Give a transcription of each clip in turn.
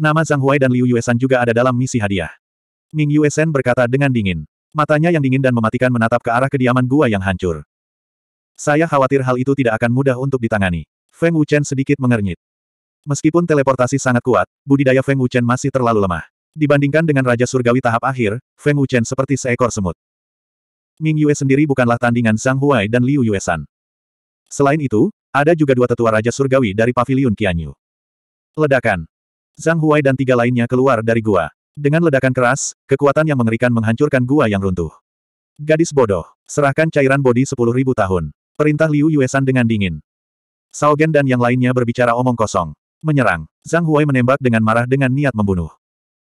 Nama Zhang Huai dan Liu Yuesan juga ada dalam misi hadiah. Ming Yuesan berkata dengan dingin. Matanya yang dingin dan mematikan menatap ke arah kediaman gua yang hancur. Saya khawatir hal itu tidak akan mudah untuk ditangani. Feng Wuchen sedikit mengernyit. Meskipun teleportasi sangat kuat, budidaya Feng Wuchen masih terlalu lemah. Dibandingkan dengan Raja Surgawi tahap akhir, Feng Wuchen seperti seekor semut. Ming Yue sendiri bukanlah tandingan Zhang Huai dan Liu Yuesan. Selain itu, ada juga dua tetua Raja Surgawi dari Paviliun Qianyu. Ledakan. Zhang Huai dan tiga lainnya keluar dari gua. Dengan ledakan keras, kekuatan yang mengerikan menghancurkan gua yang runtuh. Gadis bodoh, serahkan cairan bodi sepuluh ribu tahun. Perintah Liu Yuesan dengan dingin. Gen dan yang lainnya berbicara omong kosong. Menyerang. Zhang Huai menembak dengan marah dengan niat membunuh.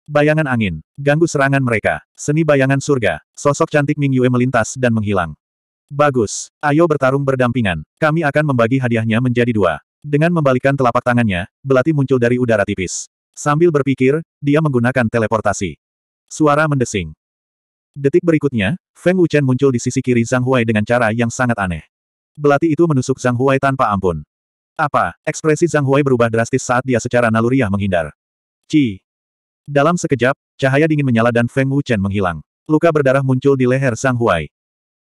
Bayangan angin. Ganggu serangan mereka. Seni bayangan surga. Sosok cantik Ming Yue melintas dan menghilang. Bagus. Ayo bertarung berdampingan. Kami akan membagi hadiahnya menjadi dua. Dengan membalikan telapak tangannya, belati muncul dari udara tipis. Sambil berpikir, dia menggunakan teleportasi. Suara mendesing. Detik berikutnya, Feng Wuchen muncul di sisi kiri Zhang Huai dengan cara yang sangat aneh. Belati itu menusuk Zhang Huai tanpa ampun. Apa? Ekspresi Zhang Huai berubah drastis saat dia secara naluriah menghindar. Ci. Dalam sekejap, cahaya dingin menyala dan Feng Wuchen menghilang. Luka berdarah muncul di leher Zhang Huai.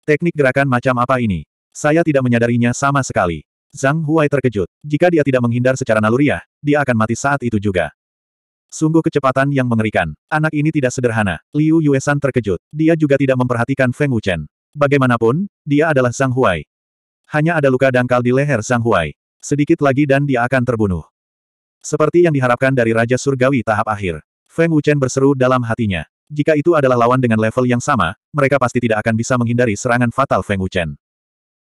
Teknik gerakan macam apa ini? Saya tidak menyadarinya sama sekali. Zhang Huai terkejut. Jika dia tidak menghindar secara naluriah, dia akan mati saat itu juga. Sungguh kecepatan yang mengerikan. Anak ini tidak sederhana. Liu Yuesan terkejut. Dia juga tidak memperhatikan Feng Wuchen. Bagaimanapun, dia adalah Sang Huai. Hanya ada luka dangkal di leher Sang Huai. Sedikit lagi dan dia akan terbunuh. Seperti yang diharapkan dari Raja Surgawi tahap akhir. Feng Wuchen berseru dalam hatinya. Jika itu adalah lawan dengan level yang sama, mereka pasti tidak akan bisa menghindari serangan fatal Feng Wuchen.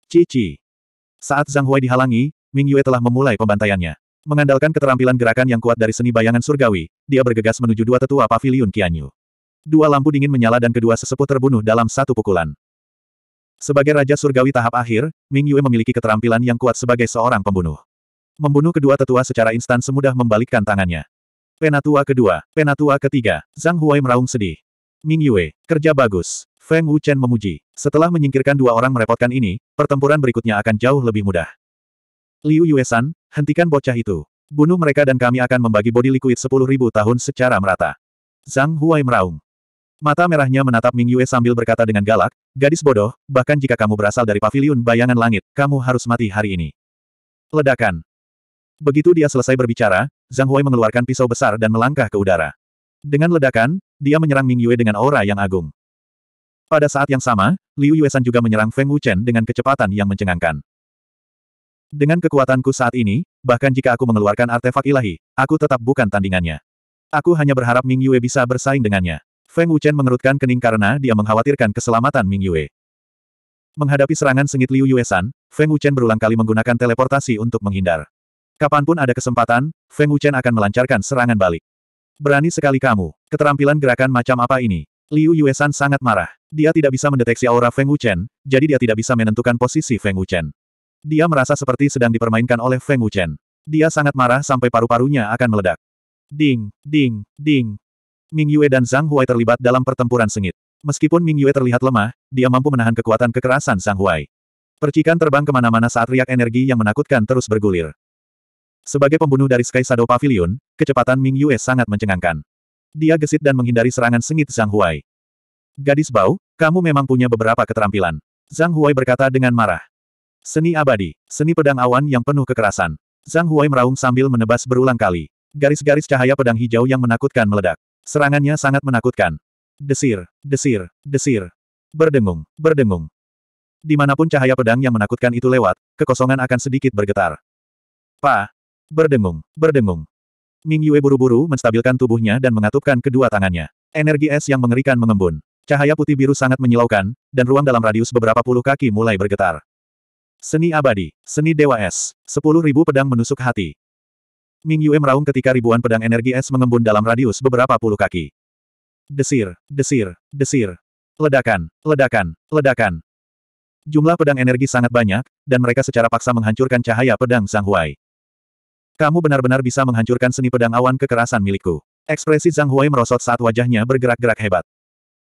Cici. Saat Zhang Huai dihalangi, Ming Yue telah memulai pembantaiannya. Mengandalkan keterampilan gerakan yang kuat dari seni bayangan surgawi, dia bergegas menuju dua tetua paviliun Qianyu. Dua lampu dingin menyala dan kedua sesepuh terbunuh dalam satu pukulan. Sebagai Raja Surgawi tahap akhir, Ming Yue memiliki keterampilan yang kuat sebagai seorang pembunuh. Membunuh kedua tetua secara instan semudah membalikkan tangannya. Penatua kedua, penatua ketiga, Zhang Huai meraung sedih. Ming Yue, kerja bagus. Feng Wuchen memuji. Setelah menyingkirkan dua orang merepotkan ini, pertempuran berikutnya akan jauh lebih mudah. Liu Yuesan, hentikan bocah itu. Bunuh mereka dan kami akan membagi body liquid ribu tahun secara merata. Zhang Huai meraung. Mata merahnya menatap Ming Yue sambil berkata dengan galak, Gadis bodoh, bahkan jika kamu berasal dari pavilion bayangan langit, kamu harus mati hari ini. Ledakan. Begitu dia selesai berbicara, Zhang Huai mengeluarkan pisau besar dan melangkah ke udara. Dengan ledakan, dia menyerang Ming Yue dengan aura yang agung. Pada saat yang sama, Liu Yuesan juga menyerang Feng Wuchen dengan kecepatan yang mencengangkan. Dengan kekuatanku saat ini, bahkan jika aku mengeluarkan artefak ilahi, aku tetap bukan tandingannya. Aku hanya berharap Ming Yue bisa bersaing dengannya. Feng Wuchen mengerutkan kening karena dia mengkhawatirkan keselamatan Ming Yue. Menghadapi serangan sengit Liu Yuesan, Feng Wuchen berulang kali menggunakan teleportasi untuk menghindar. Kapanpun ada kesempatan, Feng Wuchen akan melancarkan serangan balik. Berani sekali kamu. Keterampilan gerakan macam apa ini? Liu Yuesan sangat marah. Dia tidak bisa mendeteksi aura Feng Wuchen, jadi dia tidak bisa menentukan posisi Feng Wuchen. Dia merasa seperti sedang dipermainkan oleh Feng Wuchen. Dia sangat marah sampai paru-parunya akan meledak. Ding, ding, ding. Ming Yue dan Zhang Huai terlibat dalam pertempuran sengit. Meskipun Ming Yue terlihat lemah, dia mampu menahan kekuatan kekerasan Zhang Huai. Percikan terbang kemana-mana saat riak energi yang menakutkan terus bergulir. Sebagai pembunuh dari Sky Shadow Pavilion, kecepatan Ming Yue sangat mencengangkan. Dia gesit dan menghindari serangan sengit Zhang Huai. Gadis bau, kamu memang punya beberapa keterampilan. Zhang Huai berkata dengan marah. Seni abadi, seni pedang awan yang penuh kekerasan. Zhang Huai meraung sambil menebas berulang kali. Garis-garis cahaya pedang hijau yang menakutkan meledak. Serangannya sangat menakutkan. Desir, desir, desir. Berdengung, berdengung. Dimanapun cahaya pedang yang menakutkan itu lewat, kekosongan akan sedikit bergetar. Pa! Berdengung, berdengung. Ming Yue buru-buru menstabilkan tubuhnya dan mengatupkan kedua tangannya. Energi es yang mengerikan mengembun. Cahaya putih biru sangat menyilaukan, dan ruang dalam radius beberapa puluh kaki mulai bergetar. Seni abadi, seni dewa es, sepuluh ribu pedang menusuk hati. Ming Yue meraung ketika ribuan pedang energi es mengembun dalam radius beberapa puluh kaki. Desir, desir, desir. Ledakan, ledakan, ledakan. Jumlah pedang energi sangat banyak, dan mereka secara paksa menghancurkan cahaya pedang Zhang Huai. Kamu benar-benar bisa menghancurkan seni pedang awan kekerasan milikku. Ekspresi Zhang Huai merosot saat wajahnya bergerak-gerak hebat.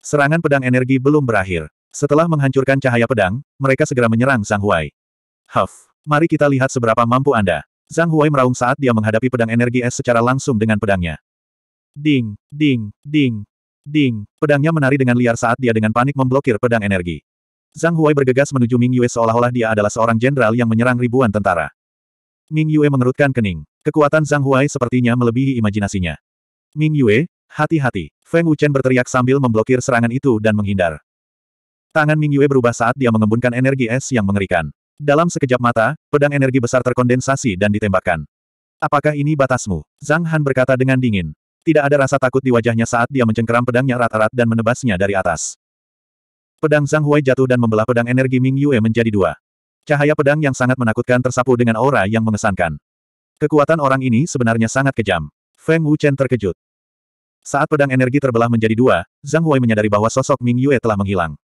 Serangan pedang energi belum berakhir. Setelah menghancurkan cahaya pedang, mereka segera menyerang Zhang Huai. Huff, mari kita lihat seberapa mampu Anda. Zhang Huai meraung saat dia menghadapi pedang energi es secara langsung dengan pedangnya. Ding, ding, ding, ding. Pedangnya menari dengan liar saat dia dengan panik memblokir pedang energi. Zhang Huai bergegas menuju Ming Yue seolah-olah dia adalah seorang jenderal yang menyerang ribuan tentara. Ming Yue mengerutkan kening. Kekuatan Zhang Huai sepertinya melebihi imajinasinya. Ming Yue, hati-hati. Feng Wuchen berteriak sambil memblokir serangan itu dan menghindar. Tangan Ming Yue berubah saat dia mengembunkan energi es yang mengerikan. Dalam sekejap mata, pedang energi besar terkondensasi dan ditembakkan. Apakah ini batasmu? Zhang Han berkata dengan dingin. Tidak ada rasa takut di wajahnya saat dia mencengkeram pedangnya rata-rata dan menebasnya dari atas. Pedang Zhang Huai jatuh dan membelah pedang energi Ming Yue menjadi dua. Cahaya pedang yang sangat menakutkan tersapu dengan aura yang mengesankan. Kekuatan orang ini sebenarnya sangat kejam. Feng Wuchen terkejut. Saat pedang energi terbelah menjadi dua, Zhang Huai menyadari bahwa sosok Ming Yue telah menghilang.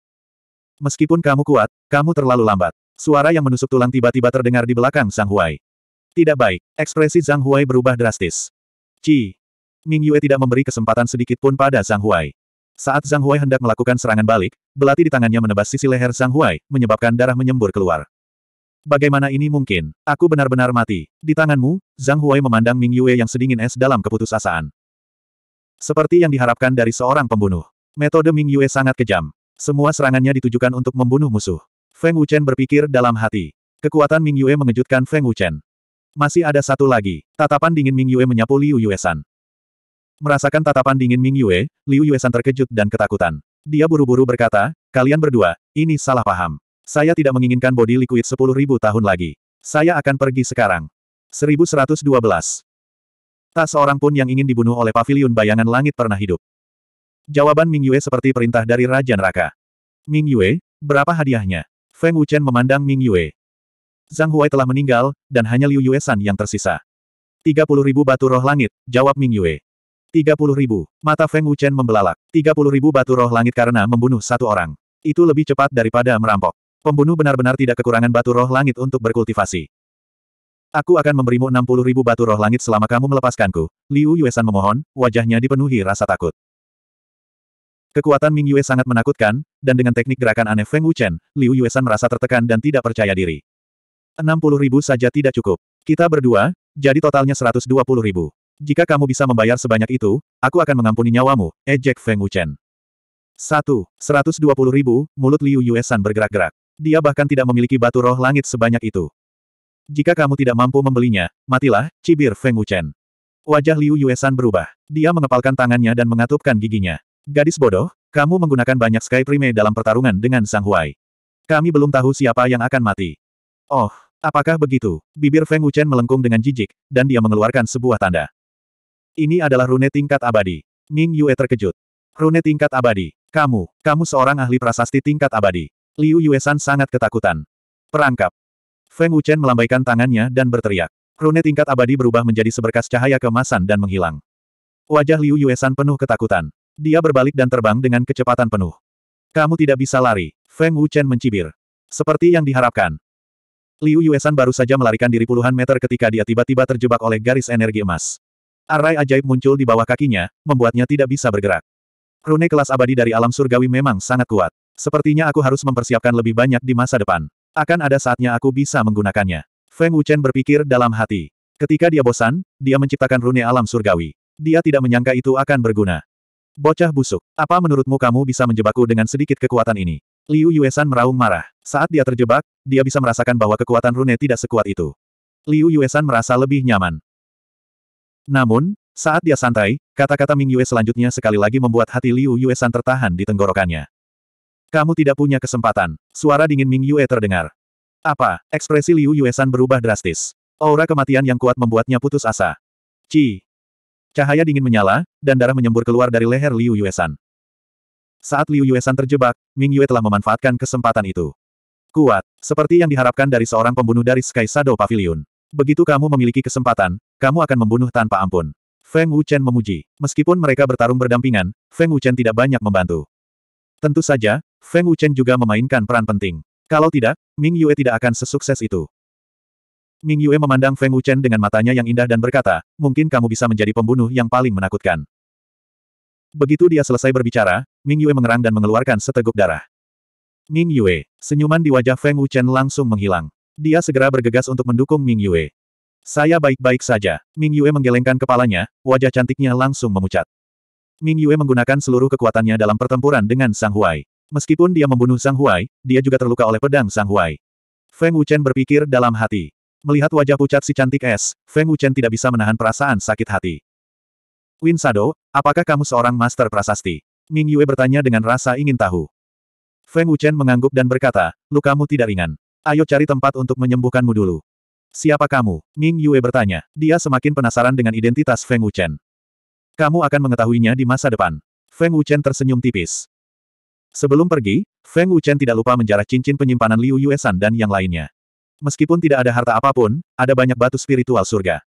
Meskipun kamu kuat, kamu terlalu lambat. Suara yang menusuk tulang tiba-tiba terdengar di belakang Zhang Huai. Tidak baik, ekspresi Zhang Huai berubah drastis. Ci. Ming Yue tidak memberi kesempatan sedikit pun pada Zhang Huai. Saat Zhang Huai hendak melakukan serangan balik, belati di tangannya menebas sisi leher Zhang Huai, menyebabkan darah menyembur keluar. Bagaimana ini mungkin? Aku benar-benar mati. Di tanganmu, Zhang Huai memandang Ming Yue yang sedingin es dalam keputusasaan. Seperti yang diharapkan dari seorang pembunuh. Metode Ming Yue sangat kejam. Semua serangannya ditujukan untuk membunuh musuh. Feng Wuchen berpikir dalam hati. Kekuatan Ming Yue mengejutkan Feng Wuchen. Masih ada satu lagi. Tatapan dingin Ming Yue menyapu Liu Yuesan. Merasakan tatapan dingin Ming Yue, Liu Yuesan terkejut dan ketakutan. Dia buru-buru berkata, kalian berdua, ini salah paham. Saya tidak menginginkan body liquid ribu tahun lagi. Saya akan pergi sekarang. 1112. Tak seorang pun yang ingin dibunuh oleh pavilion bayangan langit pernah hidup. Jawaban Ming Yue seperti perintah dari Raja Neraka. Ming Yue, berapa hadiahnya? Feng Wuchen memandang Ming Yue. Zhang Huai telah meninggal, dan hanya Liu Yue San yang tersisa. 30 ribu batu roh langit, jawab Ming Yue. 30 ribu, mata Feng Wuchen membelalak. 30 ribu batu roh langit karena membunuh satu orang. Itu lebih cepat daripada merampok. Pembunuh benar-benar tidak kekurangan batu roh langit untuk berkultivasi. Aku akan memberimu 60 ribu batu roh langit selama kamu melepaskanku. Liu Yuesan memohon, wajahnya dipenuhi rasa takut. Kekuatan Ming Yue sangat menakutkan, dan dengan teknik gerakan aneh Feng Wuchen, Liu Yuesan merasa tertekan dan tidak percaya diri. 60 ribu saja tidak cukup. Kita berdua, jadi totalnya 120 ribu. Jika kamu bisa membayar sebanyak itu, aku akan mengampuni nyawamu, ejek Feng Wuchen. 1. 120 ribu, mulut Liu Yuesan bergerak-gerak. Dia bahkan tidak memiliki batu roh langit sebanyak itu. Jika kamu tidak mampu membelinya, matilah, cibir Feng Wuchen. Wajah Liu Yuesan berubah. Dia mengepalkan tangannya dan mengatupkan giginya. Gadis bodoh, kamu menggunakan banyak Sky Prime dalam pertarungan dengan Sang Huai. Kami belum tahu siapa yang akan mati. Oh, apakah begitu? Bibir Feng Wuchen melengkung dengan jijik, dan dia mengeluarkan sebuah tanda. Ini adalah rune tingkat abadi. Ming Yue terkejut. Rune tingkat abadi. Kamu, kamu seorang ahli prasasti tingkat abadi. Liu Yuesan sangat ketakutan. Perangkap. Feng Wuchen melambaikan tangannya dan berteriak. Rune tingkat abadi berubah menjadi seberkas cahaya kemasan dan menghilang. Wajah Liu Yuesan penuh ketakutan. Dia berbalik dan terbang dengan kecepatan penuh. Kamu tidak bisa lari. Feng Wuchen mencibir. Seperti yang diharapkan. Liu Yuesan baru saja melarikan diri puluhan meter ketika dia tiba-tiba terjebak oleh garis energi emas. Arai ajaib muncul di bawah kakinya, membuatnya tidak bisa bergerak. Rune kelas abadi dari alam surgawi memang sangat kuat. Sepertinya aku harus mempersiapkan lebih banyak di masa depan. Akan ada saatnya aku bisa menggunakannya. Feng Wuchen berpikir dalam hati. Ketika dia bosan, dia menciptakan rune alam surgawi. Dia tidak menyangka itu akan berguna. Bocah busuk, apa menurutmu kamu bisa menjebakku dengan sedikit kekuatan ini? Liu Yuesan meraung marah. Saat dia terjebak, dia bisa merasakan bahwa kekuatan rune tidak sekuat itu. Liu Yuesan merasa lebih nyaman. Namun, saat dia santai, kata-kata Ming Yue selanjutnya sekali lagi membuat hati Liu Yuesan tertahan di tenggorokannya. Kamu tidak punya kesempatan. Suara dingin Ming Yue terdengar. Apa? Ekspresi Liu Yuesan berubah drastis. Aura kematian yang kuat membuatnya putus asa. Ci, Cahaya dingin menyala, dan darah menyembur keluar dari leher Liu Yuesan. Saat Liu Yuesan terjebak, Ming Yue telah memanfaatkan kesempatan itu. Kuat, seperti yang diharapkan dari seorang pembunuh dari Sky Shadow Pavilion. Begitu kamu memiliki kesempatan, kamu akan membunuh tanpa ampun. Feng Wuchen memuji. Meskipun mereka bertarung berdampingan, Feng Wuchen tidak banyak membantu. Tentu saja, Feng Wuchen juga memainkan peran penting. Kalau tidak, Ming Yue tidak akan sesukses itu. Ming Yue memandang Feng Wuchen dengan matanya yang indah dan berkata, mungkin kamu bisa menjadi pembunuh yang paling menakutkan. Begitu dia selesai berbicara, Ming Yue mengerang dan mengeluarkan seteguk darah. Ming Yue, senyuman di wajah Feng Wuchen langsung menghilang. Dia segera bergegas untuk mendukung Ming Yue. Saya baik-baik saja. Ming Yue menggelengkan kepalanya, wajah cantiknya langsung memucat. Ming Yue menggunakan seluruh kekuatannya dalam pertempuran dengan Sang Huai. Meskipun dia membunuh Sang Huai, dia juga terluka oleh pedang Sang Huai. Feng Wuchen berpikir dalam hati. Melihat wajah pucat si cantik es, Feng Wuchen tidak bisa menahan perasaan sakit hati. Win Sado, apakah kamu seorang master prasasti? Ming Yue bertanya dengan rasa ingin tahu. Feng Wuchen mengangguk dan berkata, lukamu tidak ringan. Ayo cari tempat untuk menyembuhkanmu dulu. Siapa kamu? Ming Yue bertanya. Dia semakin penasaran dengan identitas Feng Wuchen. Kamu akan mengetahuinya di masa depan. Feng Wuchen tersenyum tipis. Sebelum pergi, Feng Wuchen tidak lupa menjarah cincin penyimpanan Liu Yuesan dan yang lainnya. Meskipun tidak ada harta apapun, ada banyak batu spiritual surga.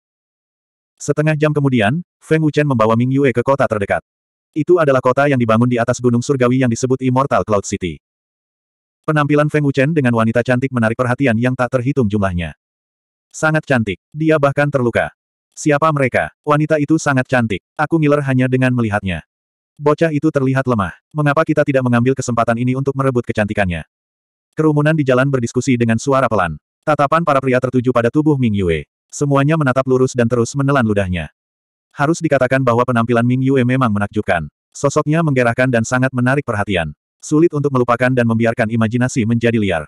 Setengah jam kemudian, Feng Wuchen membawa Ming Yue ke kota terdekat. Itu adalah kota yang dibangun di atas gunung surgawi yang disebut Immortal Cloud City. Penampilan Feng Wuchen dengan wanita cantik menarik perhatian yang tak terhitung jumlahnya. Sangat cantik. Dia bahkan terluka. Siapa mereka? Wanita itu sangat cantik. Aku ngiler hanya dengan melihatnya. Bocah itu terlihat lemah. Mengapa kita tidak mengambil kesempatan ini untuk merebut kecantikannya? Kerumunan di jalan berdiskusi dengan suara pelan. Tatapan para pria tertuju pada tubuh Ming Yue. Semuanya menatap lurus dan terus menelan ludahnya. Harus dikatakan bahwa penampilan Ming Yue memang menakjubkan. Sosoknya menggerakkan dan sangat menarik perhatian. Sulit untuk melupakan dan membiarkan imajinasi menjadi liar.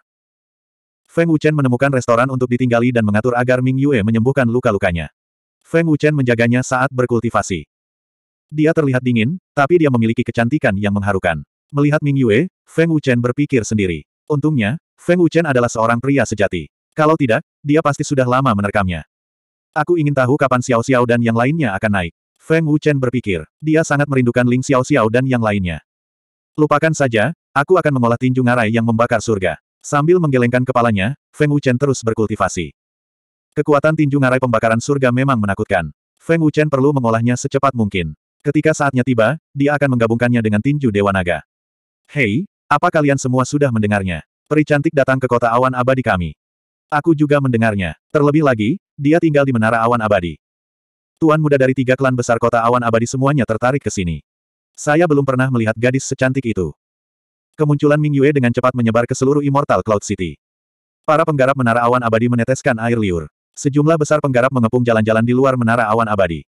Feng Wuchen menemukan restoran untuk ditinggali dan mengatur agar Ming Yue menyembuhkan luka-lukanya. Feng Wuchen menjaganya saat berkultivasi. Dia terlihat dingin, tapi dia memiliki kecantikan yang mengharukan. Melihat Ming Yue, Feng Wuchen berpikir sendiri. Untungnya, Feng Wuchen adalah seorang pria sejati. Kalau tidak, dia pasti sudah lama menerkamnya. Aku ingin tahu kapan Xiao Xiao dan yang lainnya akan naik. Feng Wuchen berpikir, dia sangat merindukan Ling Xiao Xiao dan yang lainnya. Lupakan saja, aku akan mengolah tinju ngarai yang membakar surga. Sambil menggelengkan kepalanya, Feng Wuchen terus berkultivasi. Kekuatan tinju ngarai pembakaran surga memang menakutkan. Feng Wuchen perlu mengolahnya secepat mungkin. Ketika saatnya tiba, dia akan menggabungkannya dengan tinju Dewa Naga. Hei, apa kalian semua sudah mendengarnya? Peri cantik datang ke kota awan abadi kami. Aku juga mendengarnya. Terlebih lagi, dia tinggal di Menara Awan Abadi. Tuan muda dari tiga klan besar kota Awan Abadi semuanya tertarik ke sini. Saya belum pernah melihat gadis secantik itu. Kemunculan Ming Yue dengan cepat menyebar ke seluruh Immortal Cloud City. Para penggarap Menara Awan Abadi meneteskan air liur. Sejumlah besar penggarap mengepung jalan-jalan di luar Menara Awan Abadi.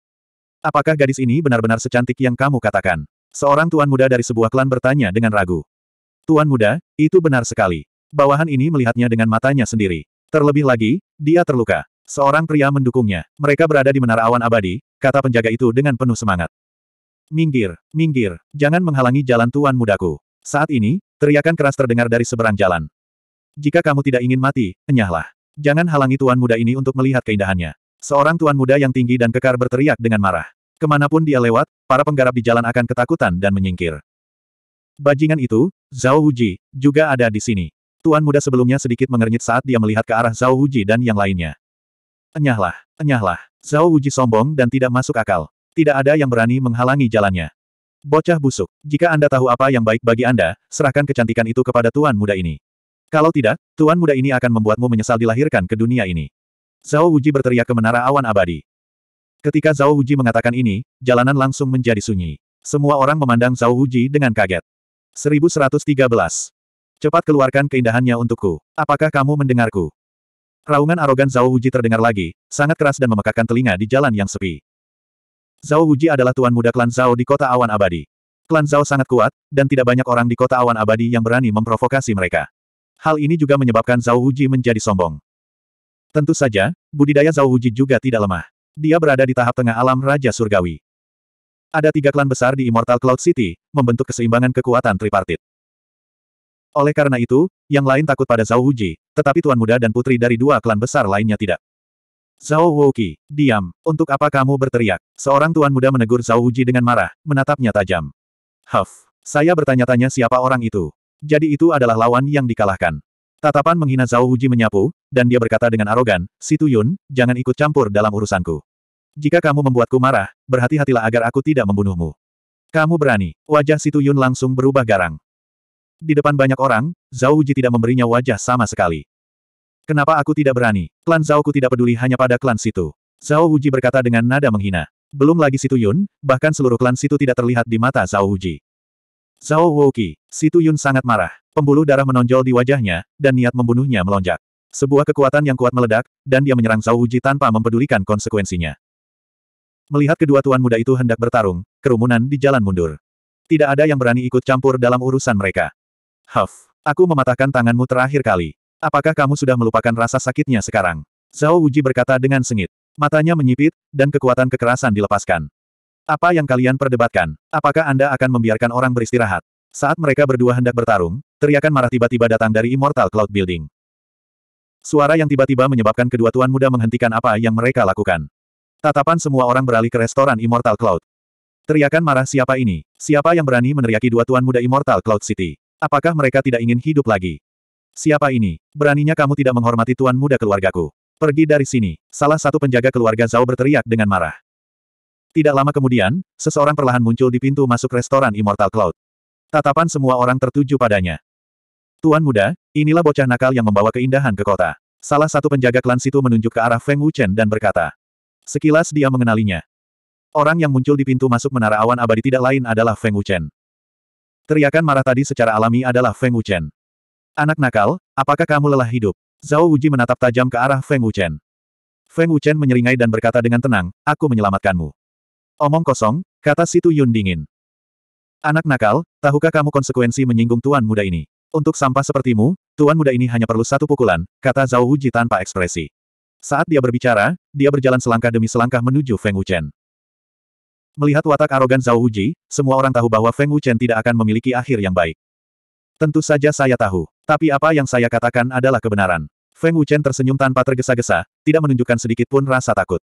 Apakah gadis ini benar-benar secantik yang kamu katakan? Seorang tuan muda dari sebuah klan bertanya dengan ragu. Tuan muda, itu benar sekali. Bawahan ini melihatnya dengan matanya sendiri. Terlebih lagi, dia terluka. Seorang pria mendukungnya. Mereka berada di menara awan abadi, kata penjaga itu dengan penuh semangat. Minggir, minggir, jangan menghalangi jalan tuan mudaku. Saat ini, teriakan keras terdengar dari seberang jalan. Jika kamu tidak ingin mati, enyahlah. Jangan halangi tuan muda ini untuk melihat keindahannya. Seorang tuan muda yang tinggi dan kekar berteriak dengan marah. Kemanapun dia lewat, para penggarap di jalan akan ketakutan dan menyingkir. Bajingan itu, Zhao Wuji, juga ada di sini. Tuan muda sebelumnya sedikit mengernyit saat dia melihat ke arah Zhao Wuji dan yang lainnya. Enyahlah, enyahlah. Zhao Wuji sombong dan tidak masuk akal. Tidak ada yang berani menghalangi jalannya. Bocah busuk, jika Anda tahu apa yang baik bagi Anda, serahkan kecantikan itu kepada tuan muda ini. Kalau tidak, tuan muda ini akan membuatmu menyesal dilahirkan ke dunia ini. Zhao Wuji berteriak ke menara awan abadi. Ketika Zhao Wuji mengatakan ini, jalanan langsung menjadi sunyi. Semua orang memandang Zhao Wuji dengan kaget. 1113. Cepat keluarkan keindahannya untukku. Apakah kamu mendengarku? Raungan arogan Zhao Wuji terdengar lagi, sangat keras dan memekakkan telinga di jalan yang sepi. Zhao Wuji adalah tuan muda klan Zhao di kota awan abadi. Klan Zhao sangat kuat, dan tidak banyak orang di kota awan abadi yang berani memprovokasi mereka. Hal ini juga menyebabkan Zhao Wuji menjadi sombong. Tentu saja, budidaya Zhao Wuji juga tidak lemah. Dia berada di tahap tengah alam Raja Surgawi. Ada tiga klan besar di Immortal Cloud City, membentuk keseimbangan kekuatan tripartit. Oleh karena itu, yang lain takut pada Zhao Huji, tetapi tuan muda dan putri dari dua klan besar lainnya tidak. Zhao Wouqi, diam. Untuk apa kamu berteriak? Seorang tuan muda menegur Zhao Huji dengan marah, menatapnya tajam. Huff. Saya bertanya-tanya siapa orang itu. Jadi itu adalah lawan yang dikalahkan. Tatapan menghina Zhao Huji menyapu, dan dia berkata dengan arogan, Situ Yun, jangan ikut campur dalam urusanku. Jika kamu membuatku marah, berhati-hatilah agar aku tidak membunuhmu. Kamu berani. Wajah Situ Yun langsung berubah garang. Di depan banyak orang, Zhao Wujie tidak memberinya wajah sama sekali. Kenapa aku tidak berani? Klan Zhao ku tidak peduli hanya pada klan situ. Zhao Wujie berkata dengan nada menghina. Belum lagi situ Yun, bahkan seluruh klan situ tidak terlihat di mata Zhao Wujie. Zhao Wouqi, situ Yun sangat marah. Pembuluh darah menonjol di wajahnya, dan niat membunuhnya melonjak. Sebuah kekuatan yang kuat meledak, dan dia menyerang Zhao Wujie tanpa mempedulikan konsekuensinya. Melihat kedua tuan muda itu hendak bertarung, kerumunan di jalan mundur. Tidak ada yang berani ikut campur dalam urusan mereka. Huff, aku mematahkan tanganmu terakhir kali. Apakah kamu sudah melupakan rasa sakitnya sekarang? Zhao Uji berkata dengan sengit. Matanya menyipit, dan kekuatan kekerasan dilepaskan. Apa yang kalian perdebatkan? Apakah Anda akan membiarkan orang beristirahat? Saat mereka berdua hendak bertarung, teriakan marah tiba-tiba datang dari Immortal Cloud Building. Suara yang tiba-tiba menyebabkan kedua tuan muda menghentikan apa yang mereka lakukan. Tatapan semua orang beralih ke restoran Immortal Cloud. Teriakan marah siapa ini? Siapa yang berani meneriaki dua tuan muda Immortal Cloud City? Apakah mereka tidak ingin hidup lagi? Siapa ini? Beraninya kamu tidak menghormati tuan muda keluargaku. Pergi dari sini. Salah satu penjaga keluarga Zhao berteriak dengan marah. Tidak lama kemudian, seseorang perlahan muncul di pintu masuk restoran Immortal Cloud. Tatapan semua orang tertuju padanya. Tuan muda, inilah bocah nakal yang membawa keindahan ke kota. Salah satu penjaga klan situ menunjuk ke arah Feng Wuchen dan berkata. Sekilas dia mengenalinya. Orang yang muncul di pintu masuk menara awan abadi tidak lain adalah Feng Wuchen. Teriakan marah tadi secara alami adalah Feng Wuchen. Anak nakal, apakah kamu lelah hidup? Zhao Wuji menatap tajam ke arah Feng Wuchen. Feng Wuchen menyeringai dan berkata dengan tenang, aku menyelamatkanmu. Omong kosong, kata Situ Yun dingin. Anak nakal, tahukah kamu konsekuensi menyinggung tuan muda ini? Untuk sampah sepertimu, tuan muda ini hanya perlu satu pukulan, kata Zhao Wuji tanpa ekspresi. Saat dia berbicara, dia berjalan selangkah demi selangkah menuju Feng Wuchen. Melihat watak arogan Zhao Huji, semua orang tahu bahwa Feng Wuchen tidak akan memiliki akhir yang baik. Tentu saja saya tahu. Tapi apa yang saya katakan adalah kebenaran. Feng Wuchen tersenyum tanpa tergesa-gesa, tidak menunjukkan sedikit pun rasa takut.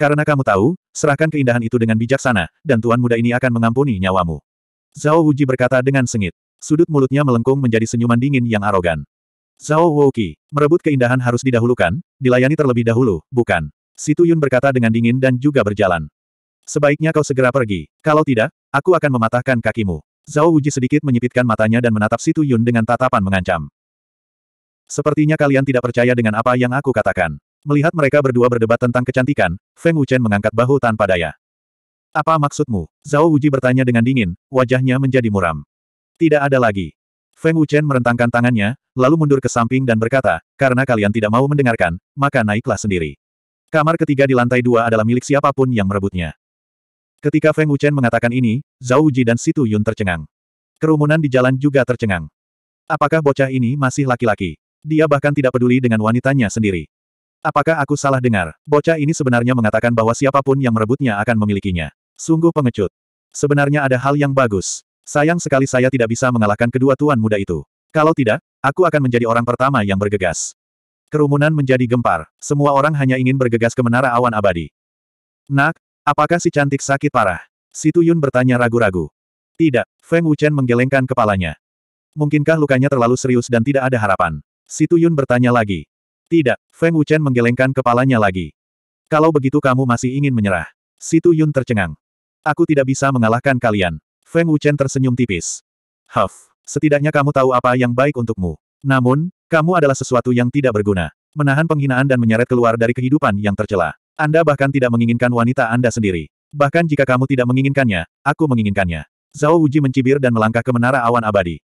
Karena kamu tahu, serahkan keindahan itu dengan bijaksana, dan tuan muda ini akan mengampuni nyawamu. Zhao Huji berkata dengan sengit. Sudut mulutnya melengkung menjadi senyuman dingin yang arogan. Zhao Wuki, merebut keindahan harus didahulukan, dilayani terlebih dahulu, bukan. Situ Yun berkata dengan dingin dan juga berjalan. Sebaiknya kau segera pergi. Kalau tidak, aku akan mematahkan kakimu. Zhao Wuji sedikit menyipitkan matanya dan menatap Situ Yun dengan tatapan mengancam. Sepertinya kalian tidak percaya dengan apa yang aku katakan. Melihat mereka berdua berdebat tentang kecantikan, Feng Wuchen mengangkat bahu tanpa daya. Apa maksudmu? Zhao Wuji bertanya dengan dingin, wajahnya menjadi muram. Tidak ada lagi. Feng Wuchen merentangkan tangannya, lalu mundur ke samping dan berkata, karena kalian tidak mau mendengarkan, maka naiklah sendiri. Kamar ketiga di lantai dua adalah milik siapapun yang merebutnya. Ketika Feng Wuchen mengatakan ini, Zhao Ji dan Situ Yun tercengang. Kerumunan di jalan juga tercengang. Apakah bocah ini masih laki-laki? Dia bahkan tidak peduli dengan wanitanya sendiri. Apakah aku salah dengar? Bocah ini sebenarnya mengatakan bahwa siapapun yang merebutnya akan memilikinya. Sungguh pengecut. Sebenarnya ada hal yang bagus. Sayang sekali saya tidak bisa mengalahkan kedua tuan muda itu. Kalau tidak, aku akan menjadi orang pertama yang bergegas. Kerumunan menjadi gempar. Semua orang hanya ingin bergegas ke menara awan abadi. Nak, Apakah si cantik sakit parah? Si Tuyun bertanya ragu-ragu. Tidak, Feng Wuchen menggelengkan kepalanya. Mungkinkah lukanya terlalu serius dan tidak ada harapan? Si Tuyun bertanya lagi. Tidak, Feng Wuchen menggelengkan kepalanya lagi. Kalau begitu kamu masih ingin menyerah. Si Tuyun tercengang. Aku tidak bisa mengalahkan kalian. Feng Wuchen tersenyum tipis. Huff, setidaknya kamu tahu apa yang baik untukmu. Namun, kamu adalah sesuatu yang tidak berguna. Menahan penghinaan dan menyeret keluar dari kehidupan yang tercela. Anda bahkan tidak menginginkan wanita Anda sendiri. Bahkan jika kamu tidak menginginkannya, aku menginginkannya. Zhao Uji mencibir dan melangkah ke menara awan abadi.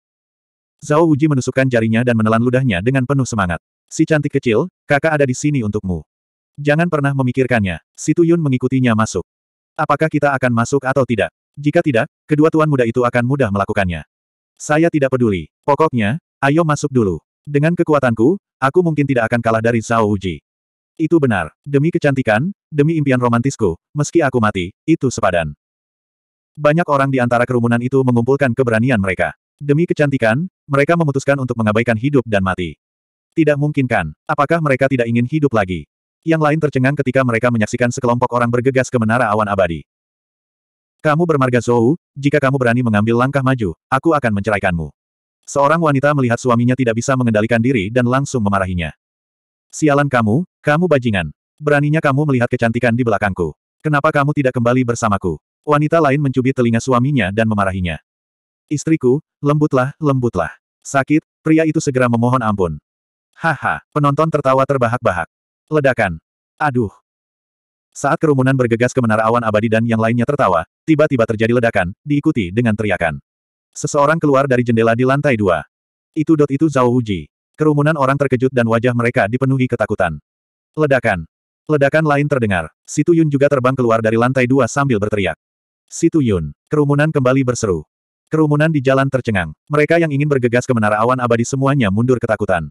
Zhao Uji menusukkan jarinya dan menelan ludahnya dengan penuh semangat. Si cantik kecil, kakak ada di sini untukmu. Jangan pernah memikirkannya. Si Tuyun mengikutinya masuk. Apakah kita akan masuk atau tidak? Jika tidak, kedua tuan muda itu akan mudah melakukannya. Saya tidak peduli. Pokoknya, ayo masuk dulu. Dengan kekuatanku, aku mungkin tidak akan kalah dari Zhao Uji. Itu benar. Demi kecantikan, demi impian romantisku, meski aku mati, itu sepadan. Banyak orang di antara kerumunan itu mengumpulkan keberanian mereka. Demi kecantikan, mereka memutuskan untuk mengabaikan hidup dan mati. Tidak mungkin kan? Apakah mereka tidak ingin hidup lagi? Yang lain tercengang ketika mereka menyaksikan sekelompok orang bergegas ke menara awan abadi. Kamu bermarga Zhou, jika kamu berani mengambil langkah maju, aku akan menceraikanmu. Seorang wanita melihat suaminya tidak bisa mengendalikan diri dan langsung memarahinya. Sialan kamu, kamu bajingan. Beraninya kamu melihat kecantikan di belakangku. Kenapa kamu tidak kembali bersamaku? Wanita lain mencubit telinga suaminya dan memarahinya. Istriku, lembutlah, lembutlah. Sakit, pria itu segera memohon ampun. Haha, penonton tertawa terbahak-bahak. Ledakan. Aduh. Saat kerumunan bergegas ke menara awan abadi dan yang lainnya tertawa, tiba-tiba terjadi ledakan, diikuti dengan teriakan. Seseorang keluar dari jendela di lantai dua. Itu dot itu Zhao Wuji. Kerumunan orang terkejut dan wajah mereka dipenuhi ketakutan. Ledakan. Ledakan lain terdengar. Situ Yun juga terbang keluar dari lantai dua sambil berteriak. Situ Yun. Kerumunan kembali berseru. Kerumunan di jalan tercengang. Mereka yang ingin bergegas ke menara awan abadi semuanya mundur ketakutan.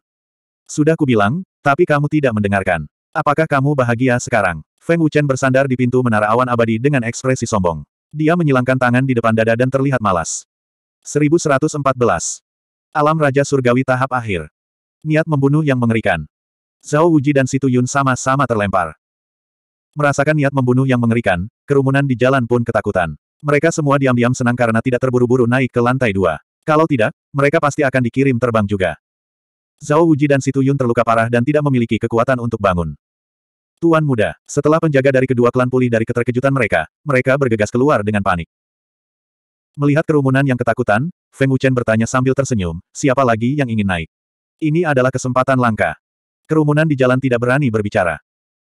Sudah kubilang, tapi kamu tidak mendengarkan. Apakah kamu bahagia sekarang? Feng Wuchen bersandar di pintu menara awan abadi dengan ekspresi sombong. Dia menyilangkan tangan di depan dada dan terlihat malas. 1114. Alam Raja Surgawi Tahap Akhir niat membunuh yang mengerikan. Zhao Wuji dan Situ Yun sama-sama terlempar. Merasakan niat membunuh yang mengerikan, kerumunan di jalan pun ketakutan. Mereka semua diam-diam senang karena tidak terburu-buru naik ke lantai dua. Kalau tidak, mereka pasti akan dikirim terbang juga. Zhao Wuji dan Situ Yun terluka parah dan tidak memiliki kekuatan untuk bangun. Tuan muda, setelah penjaga dari kedua klan pulih dari keterkejutan mereka, mereka bergegas keluar dengan panik. Melihat kerumunan yang ketakutan, Feng Wuchen bertanya sambil tersenyum, siapa lagi yang ingin naik? Ini adalah kesempatan langka. Kerumunan di jalan tidak berani berbicara.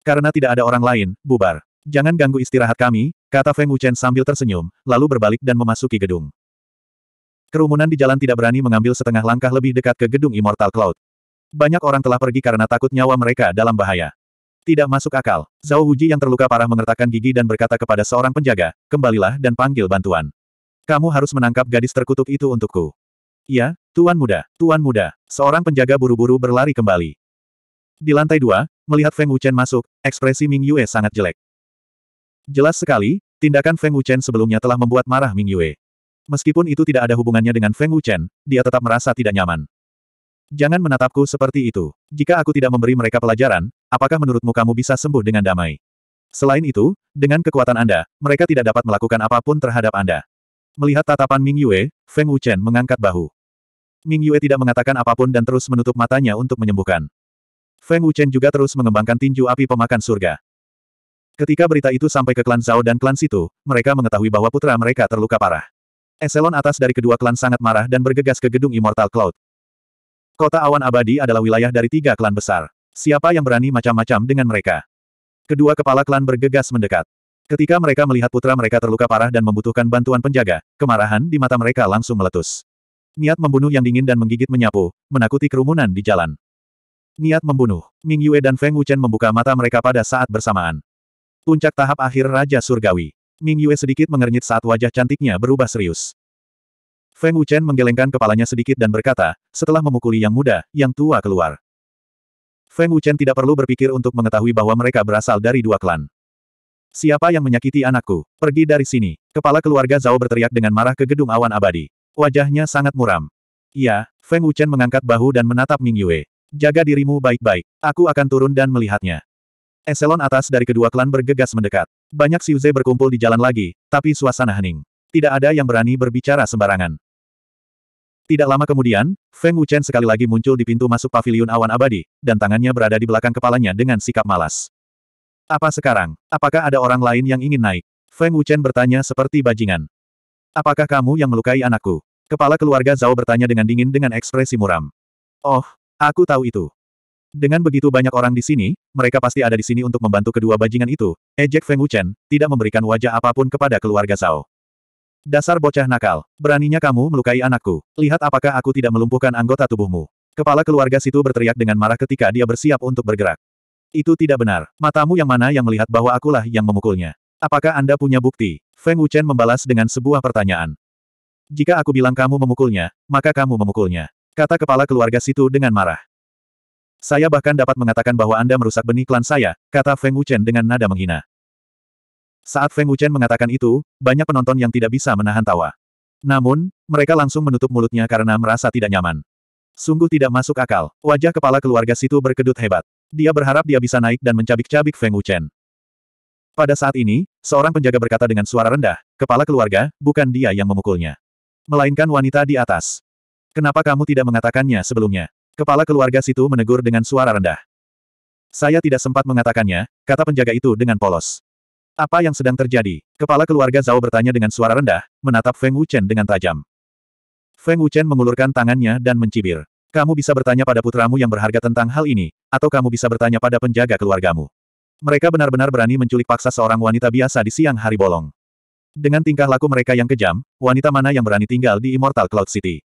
Karena tidak ada orang lain, bubar. Jangan ganggu istirahat kami, kata Feng Wuchen sambil tersenyum, lalu berbalik dan memasuki gedung. Kerumunan di jalan tidak berani mengambil setengah langkah lebih dekat ke gedung Immortal Cloud. Banyak orang telah pergi karena takut nyawa mereka dalam bahaya. Tidak masuk akal. Zhao Wuji yang terluka parah mengertakkan gigi dan berkata kepada seorang penjaga, kembalilah dan panggil bantuan. Kamu harus menangkap gadis terkutuk itu untukku. Ya, Tuan Muda, Tuan Muda, seorang penjaga buru-buru berlari kembali. Di lantai dua, melihat Feng Wuchen masuk, ekspresi Ming Yue sangat jelek. Jelas sekali, tindakan Feng Wuchen sebelumnya telah membuat marah Ming Yue. Meskipun itu tidak ada hubungannya dengan Feng Wuchen, dia tetap merasa tidak nyaman. Jangan menatapku seperti itu. Jika aku tidak memberi mereka pelajaran, apakah menurutmu kamu bisa sembuh dengan damai? Selain itu, dengan kekuatan Anda, mereka tidak dapat melakukan apapun terhadap Anda. Melihat tatapan Ming Yue, Feng Wuchen mengangkat bahu. Ming Yue tidak mengatakan apapun dan terus menutup matanya untuk menyembuhkan. Feng Wuchen juga terus mengembangkan tinju api pemakan surga. Ketika berita itu sampai ke klan Zhao dan klan Situ, mereka mengetahui bahwa putra mereka terluka parah. Eselon atas dari kedua klan sangat marah dan bergegas ke gedung Immortal Cloud. Kota Awan Abadi adalah wilayah dari tiga klan besar. Siapa yang berani macam-macam dengan mereka? Kedua kepala klan bergegas mendekat. Ketika mereka melihat putra mereka terluka parah dan membutuhkan bantuan penjaga, kemarahan di mata mereka langsung meletus. Niat membunuh yang dingin dan menggigit menyapu, menakuti kerumunan di jalan. Niat membunuh. Ming Yue dan Feng Wuchen membuka mata mereka pada saat bersamaan. Puncak tahap akhir Raja Surgawi. Ming Yue sedikit mengernyit saat wajah cantiknya berubah serius. Feng Wuchen menggelengkan kepalanya sedikit dan berkata, setelah memukuli yang muda, yang tua keluar. Feng Wuchen tidak perlu berpikir untuk mengetahui bahwa mereka berasal dari dua klan. Siapa yang menyakiti anakku? Pergi dari sini. Kepala keluarga Zhao berteriak dengan marah ke gedung awan abadi. Wajahnya sangat muram. Iya, Feng Wuchen mengangkat bahu dan menatap Ming Yue. Jaga dirimu baik-baik. Aku akan turun dan melihatnya. Eselon atas dari kedua klan bergegas mendekat. Banyak Siuze berkumpul di jalan lagi, tapi suasana hening. Tidak ada yang berani berbicara sembarangan. Tidak lama kemudian, Feng Wuchen sekali lagi muncul di pintu masuk paviliun awan abadi, dan tangannya berada di belakang kepalanya dengan sikap malas. Apa sekarang? Apakah ada orang lain yang ingin naik? Feng Wuchen bertanya seperti bajingan. Apakah kamu yang melukai anakku? Kepala keluarga Zhao bertanya dengan dingin dengan ekspresi muram. Oh, aku tahu itu. Dengan begitu banyak orang di sini, mereka pasti ada di sini untuk membantu kedua bajingan itu. Ejek eh, Feng Wuchen, tidak memberikan wajah apapun kepada keluarga Zhao. Dasar bocah nakal, beraninya kamu melukai anakku. Lihat apakah aku tidak melumpuhkan anggota tubuhmu. Kepala keluarga situ berteriak dengan marah ketika dia bersiap untuk bergerak. Itu tidak benar. Matamu yang mana yang melihat bahwa akulah yang memukulnya. Apakah Anda punya bukti? Feng Wuchen membalas dengan sebuah pertanyaan. Jika aku bilang kamu memukulnya, maka kamu memukulnya. Kata kepala keluarga situ dengan marah. Saya bahkan dapat mengatakan bahwa Anda merusak benih klan saya, kata Feng Wuchen dengan nada menghina. Saat Feng Wuchen mengatakan itu, banyak penonton yang tidak bisa menahan tawa. Namun, mereka langsung menutup mulutnya karena merasa tidak nyaman. Sungguh tidak masuk akal, wajah kepala keluarga situ berkedut hebat. Dia berharap dia bisa naik dan mencabik-cabik Feng Wuchen. Pada saat ini, seorang penjaga berkata dengan suara rendah, kepala keluarga, bukan dia yang memukulnya. Melainkan wanita di atas. Kenapa kamu tidak mengatakannya sebelumnya? Kepala keluarga situ menegur dengan suara rendah. Saya tidak sempat mengatakannya, kata penjaga itu dengan polos. Apa yang sedang terjadi? Kepala keluarga Zhao bertanya dengan suara rendah, menatap Feng Wuchen dengan tajam. Feng Wuchen mengulurkan tangannya dan mencibir. Kamu bisa bertanya pada putramu yang berharga tentang hal ini, atau kamu bisa bertanya pada penjaga keluargamu. Mereka benar-benar berani menculik paksa seorang wanita biasa di siang hari bolong. Dengan tingkah laku mereka yang kejam, wanita mana yang berani tinggal di Immortal Cloud City?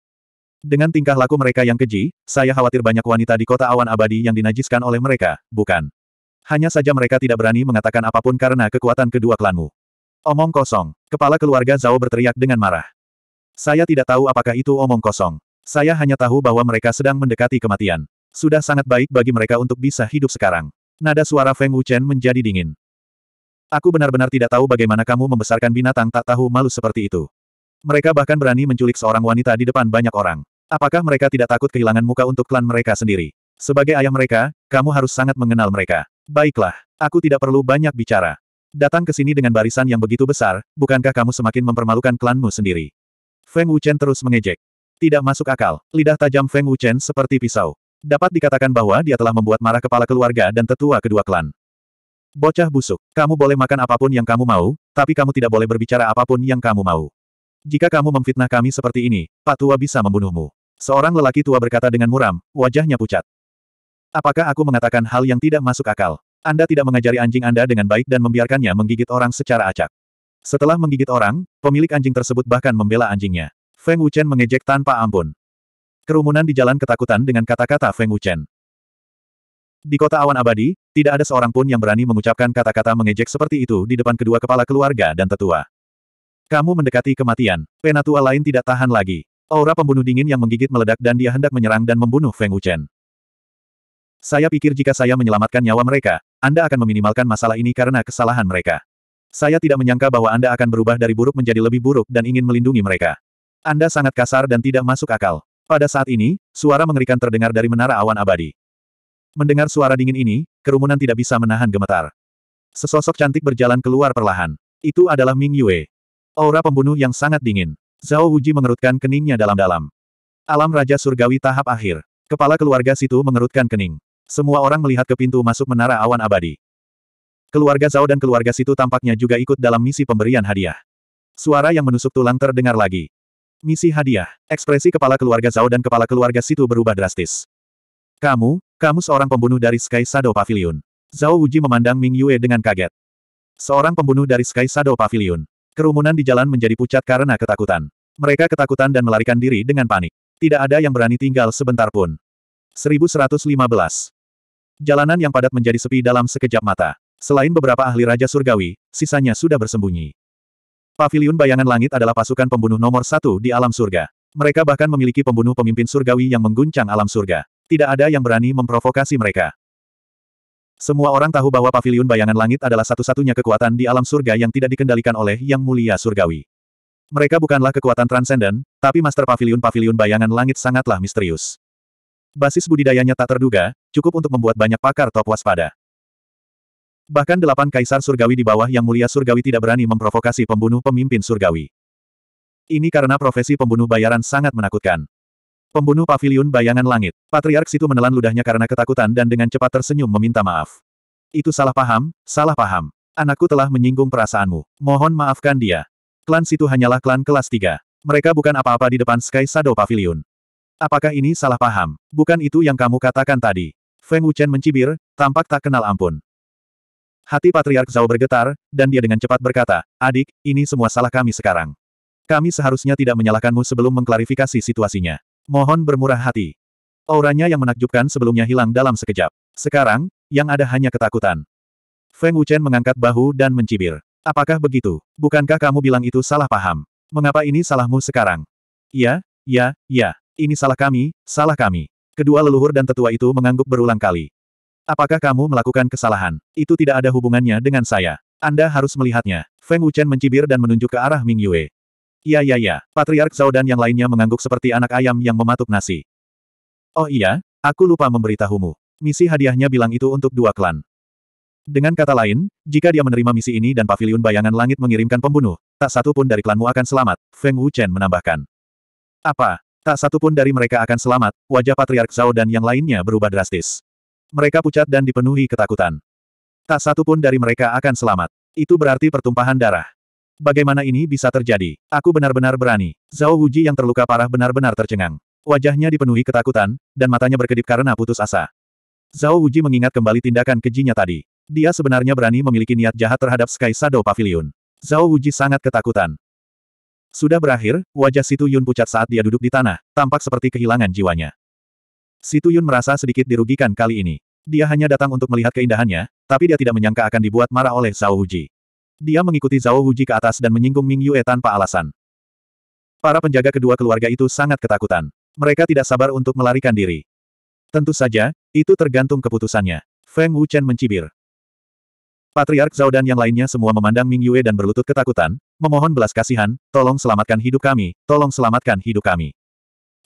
Dengan tingkah laku mereka yang keji, saya khawatir banyak wanita di kota awan abadi yang dinajiskan oleh mereka, bukan. Hanya saja mereka tidak berani mengatakan apapun karena kekuatan kedua klanmu. Omong kosong. Kepala keluarga Zhao berteriak dengan marah. Saya tidak tahu apakah itu omong kosong. Saya hanya tahu bahwa mereka sedang mendekati kematian. Sudah sangat baik bagi mereka untuk bisa hidup sekarang. Nada suara Feng Wuchen menjadi dingin. Aku benar-benar tidak tahu bagaimana kamu membesarkan binatang tak tahu malu seperti itu. Mereka bahkan berani menculik seorang wanita di depan banyak orang. Apakah mereka tidak takut kehilangan muka untuk klan mereka sendiri? Sebagai ayah mereka, kamu harus sangat mengenal mereka. Baiklah, aku tidak perlu banyak bicara. Datang ke sini dengan barisan yang begitu besar, bukankah kamu semakin mempermalukan klanmu sendiri? Feng Wuchen terus mengejek. Tidak masuk akal, lidah tajam Feng Wuchen seperti pisau. Dapat dikatakan bahwa dia telah membuat marah kepala keluarga dan tetua kedua klan. Bocah busuk, kamu boleh makan apapun yang kamu mau, tapi kamu tidak boleh berbicara apapun yang kamu mau. Jika kamu memfitnah kami seperti ini, Pak Tua bisa membunuhmu. Seorang lelaki tua berkata dengan muram, wajahnya pucat. Apakah aku mengatakan hal yang tidak masuk akal? Anda tidak mengajari anjing Anda dengan baik dan membiarkannya menggigit orang secara acak. Setelah menggigit orang, pemilik anjing tersebut bahkan membela anjingnya. Feng Wuchen mengejek tanpa ampun. Kerumunan di jalan ketakutan dengan kata-kata Feng Wuchen. Di kota awan abadi, tidak ada seorang pun yang berani mengucapkan kata-kata mengejek seperti itu di depan kedua kepala keluarga dan tetua. Kamu mendekati kematian. Penatua lain tidak tahan lagi. Aura pembunuh dingin yang menggigit meledak dan dia hendak menyerang dan membunuh Feng Wuchen. Saya pikir jika saya menyelamatkan nyawa mereka, Anda akan meminimalkan masalah ini karena kesalahan mereka. Saya tidak menyangka bahwa Anda akan berubah dari buruk menjadi lebih buruk dan ingin melindungi mereka. Anda sangat kasar dan tidak masuk akal. Pada saat ini, suara mengerikan terdengar dari menara awan abadi. Mendengar suara dingin ini, kerumunan tidak bisa menahan gemetar. Sesosok cantik berjalan keluar perlahan. Itu adalah Ming Yue. Aura pembunuh yang sangat dingin. Zhao Wuji mengerutkan keningnya dalam-dalam. Alam Raja Surgawi tahap akhir. Kepala keluarga situ mengerutkan kening. Semua orang melihat ke pintu masuk menara awan abadi. Keluarga Zhao dan keluarga situ tampaknya juga ikut dalam misi pemberian hadiah. Suara yang menusuk tulang terdengar lagi. Misi hadiah. Ekspresi kepala keluarga Zhao dan kepala keluarga Situ berubah drastis. Kamu, kamu seorang pembunuh dari Sky Shadow Pavilion. Zhao Wuji memandang Ming Yue dengan kaget. Seorang pembunuh dari Sky Shadow Pavilion. Kerumunan di jalan menjadi pucat karena ketakutan. Mereka ketakutan dan melarikan diri dengan panik. Tidak ada yang berani tinggal sebentar pun. 1115. Jalanan yang padat menjadi sepi dalam sekejap mata. Selain beberapa ahli Raja Surgawi, sisanya sudah bersembunyi. Paviliun Bayangan Langit adalah pasukan pembunuh nomor satu di alam surga. Mereka bahkan memiliki pembunuh pemimpin surgawi yang mengguncang alam surga. Tidak ada yang berani memprovokasi mereka. Semua orang tahu bahwa Paviliun Bayangan Langit adalah satu-satunya kekuatan di alam surga yang tidak dikendalikan oleh Yang Mulia Surgawi. Mereka bukanlah kekuatan transenden, tapi Master Paviliun-Paviliun Bayangan Langit sangatlah misterius. Basis budidayanya tak terduga, cukup untuk membuat banyak pakar top waspada. Bahkan delapan kaisar surgawi di bawah yang mulia surgawi tidak berani memprovokasi pembunuh pemimpin surgawi. Ini karena profesi pembunuh bayaran sangat menakutkan. Pembunuh pavilion bayangan langit. Patriark situ menelan ludahnya karena ketakutan dan dengan cepat tersenyum meminta maaf. Itu salah paham, salah paham. Anakku telah menyinggung perasaanmu. Mohon maafkan dia. Klan situ hanyalah klan kelas tiga. Mereka bukan apa-apa di depan Sky Shadow Pavilion. Apakah ini salah paham? Bukan itu yang kamu katakan tadi. Feng Wuchen mencibir, tampak tak kenal ampun. Hati Patriark Zhao bergetar, dan dia dengan cepat berkata, Adik, ini semua salah kami sekarang. Kami seharusnya tidak menyalahkanmu sebelum mengklarifikasi situasinya. Mohon bermurah hati. Auranya yang menakjubkan sebelumnya hilang dalam sekejap. Sekarang, yang ada hanya ketakutan. Feng Wuchen mengangkat bahu dan mencibir. Apakah begitu? Bukankah kamu bilang itu salah paham? Mengapa ini salahmu sekarang? Ya, ya, ya. Ini salah kami, salah kami. Kedua leluhur dan tetua itu mengangguk berulang kali. Apakah kamu melakukan kesalahan? Itu tidak ada hubungannya dengan saya. Anda harus melihatnya. Feng Wuchen mencibir dan menunjuk ke arah Ming Yue. Ya ya ya, Patriark Zhao dan yang lainnya mengangguk seperti anak ayam yang mematuk nasi. Oh iya, aku lupa memberitahumu. Misi hadiahnya bilang itu untuk dua klan. Dengan kata lain, jika dia menerima misi ini dan pavilion bayangan langit mengirimkan pembunuh, tak satu pun dari klanmu akan selamat, Feng Wuchen menambahkan. Apa? Tak satu pun dari mereka akan selamat, wajah Patriark Zhao dan yang lainnya berubah drastis. Mereka pucat dan dipenuhi ketakutan. Tak satu pun dari mereka akan selamat. Itu berarti pertumpahan darah. Bagaimana ini bisa terjadi? Aku benar-benar berani. Zhao Wuji yang terluka parah benar-benar tercengang. Wajahnya dipenuhi ketakutan, dan matanya berkedip karena putus asa. Zhao Wuji mengingat kembali tindakan kejinya tadi. Dia sebenarnya berani memiliki niat jahat terhadap Sky Shadow Pavilion. Zhao Wuji sangat ketakutan. Sudah berakhir, wajah Situ Yun pucat saat dia duduk di tanah, tampak seperti kehilangan jiwanya. Si Tuyun merasa sedikit dirugikan kali ini. Dia hanya datang untuk melihat keindahannya, tapi dia tidak menyangka akan dibuat marah oleh Zhao Huji. Dia mengikuti Zhao Huji ke atas dan menyinggung Ming Yue tanpa alasan. Para penjaga kedua keluarga itu sangat ketakutan. Mereka tidak sabar untuk melarikan diri. Tentu saja, itu tergantung keputusannya. Feng Wuchen mencibir. Patriark Zhao dan yang lainnya semua memandang Ming Yue dan berlutut ketakutan, memohon belas kasihan, tolong selamatkan hidup kami, tolong selamatkan hidup kami.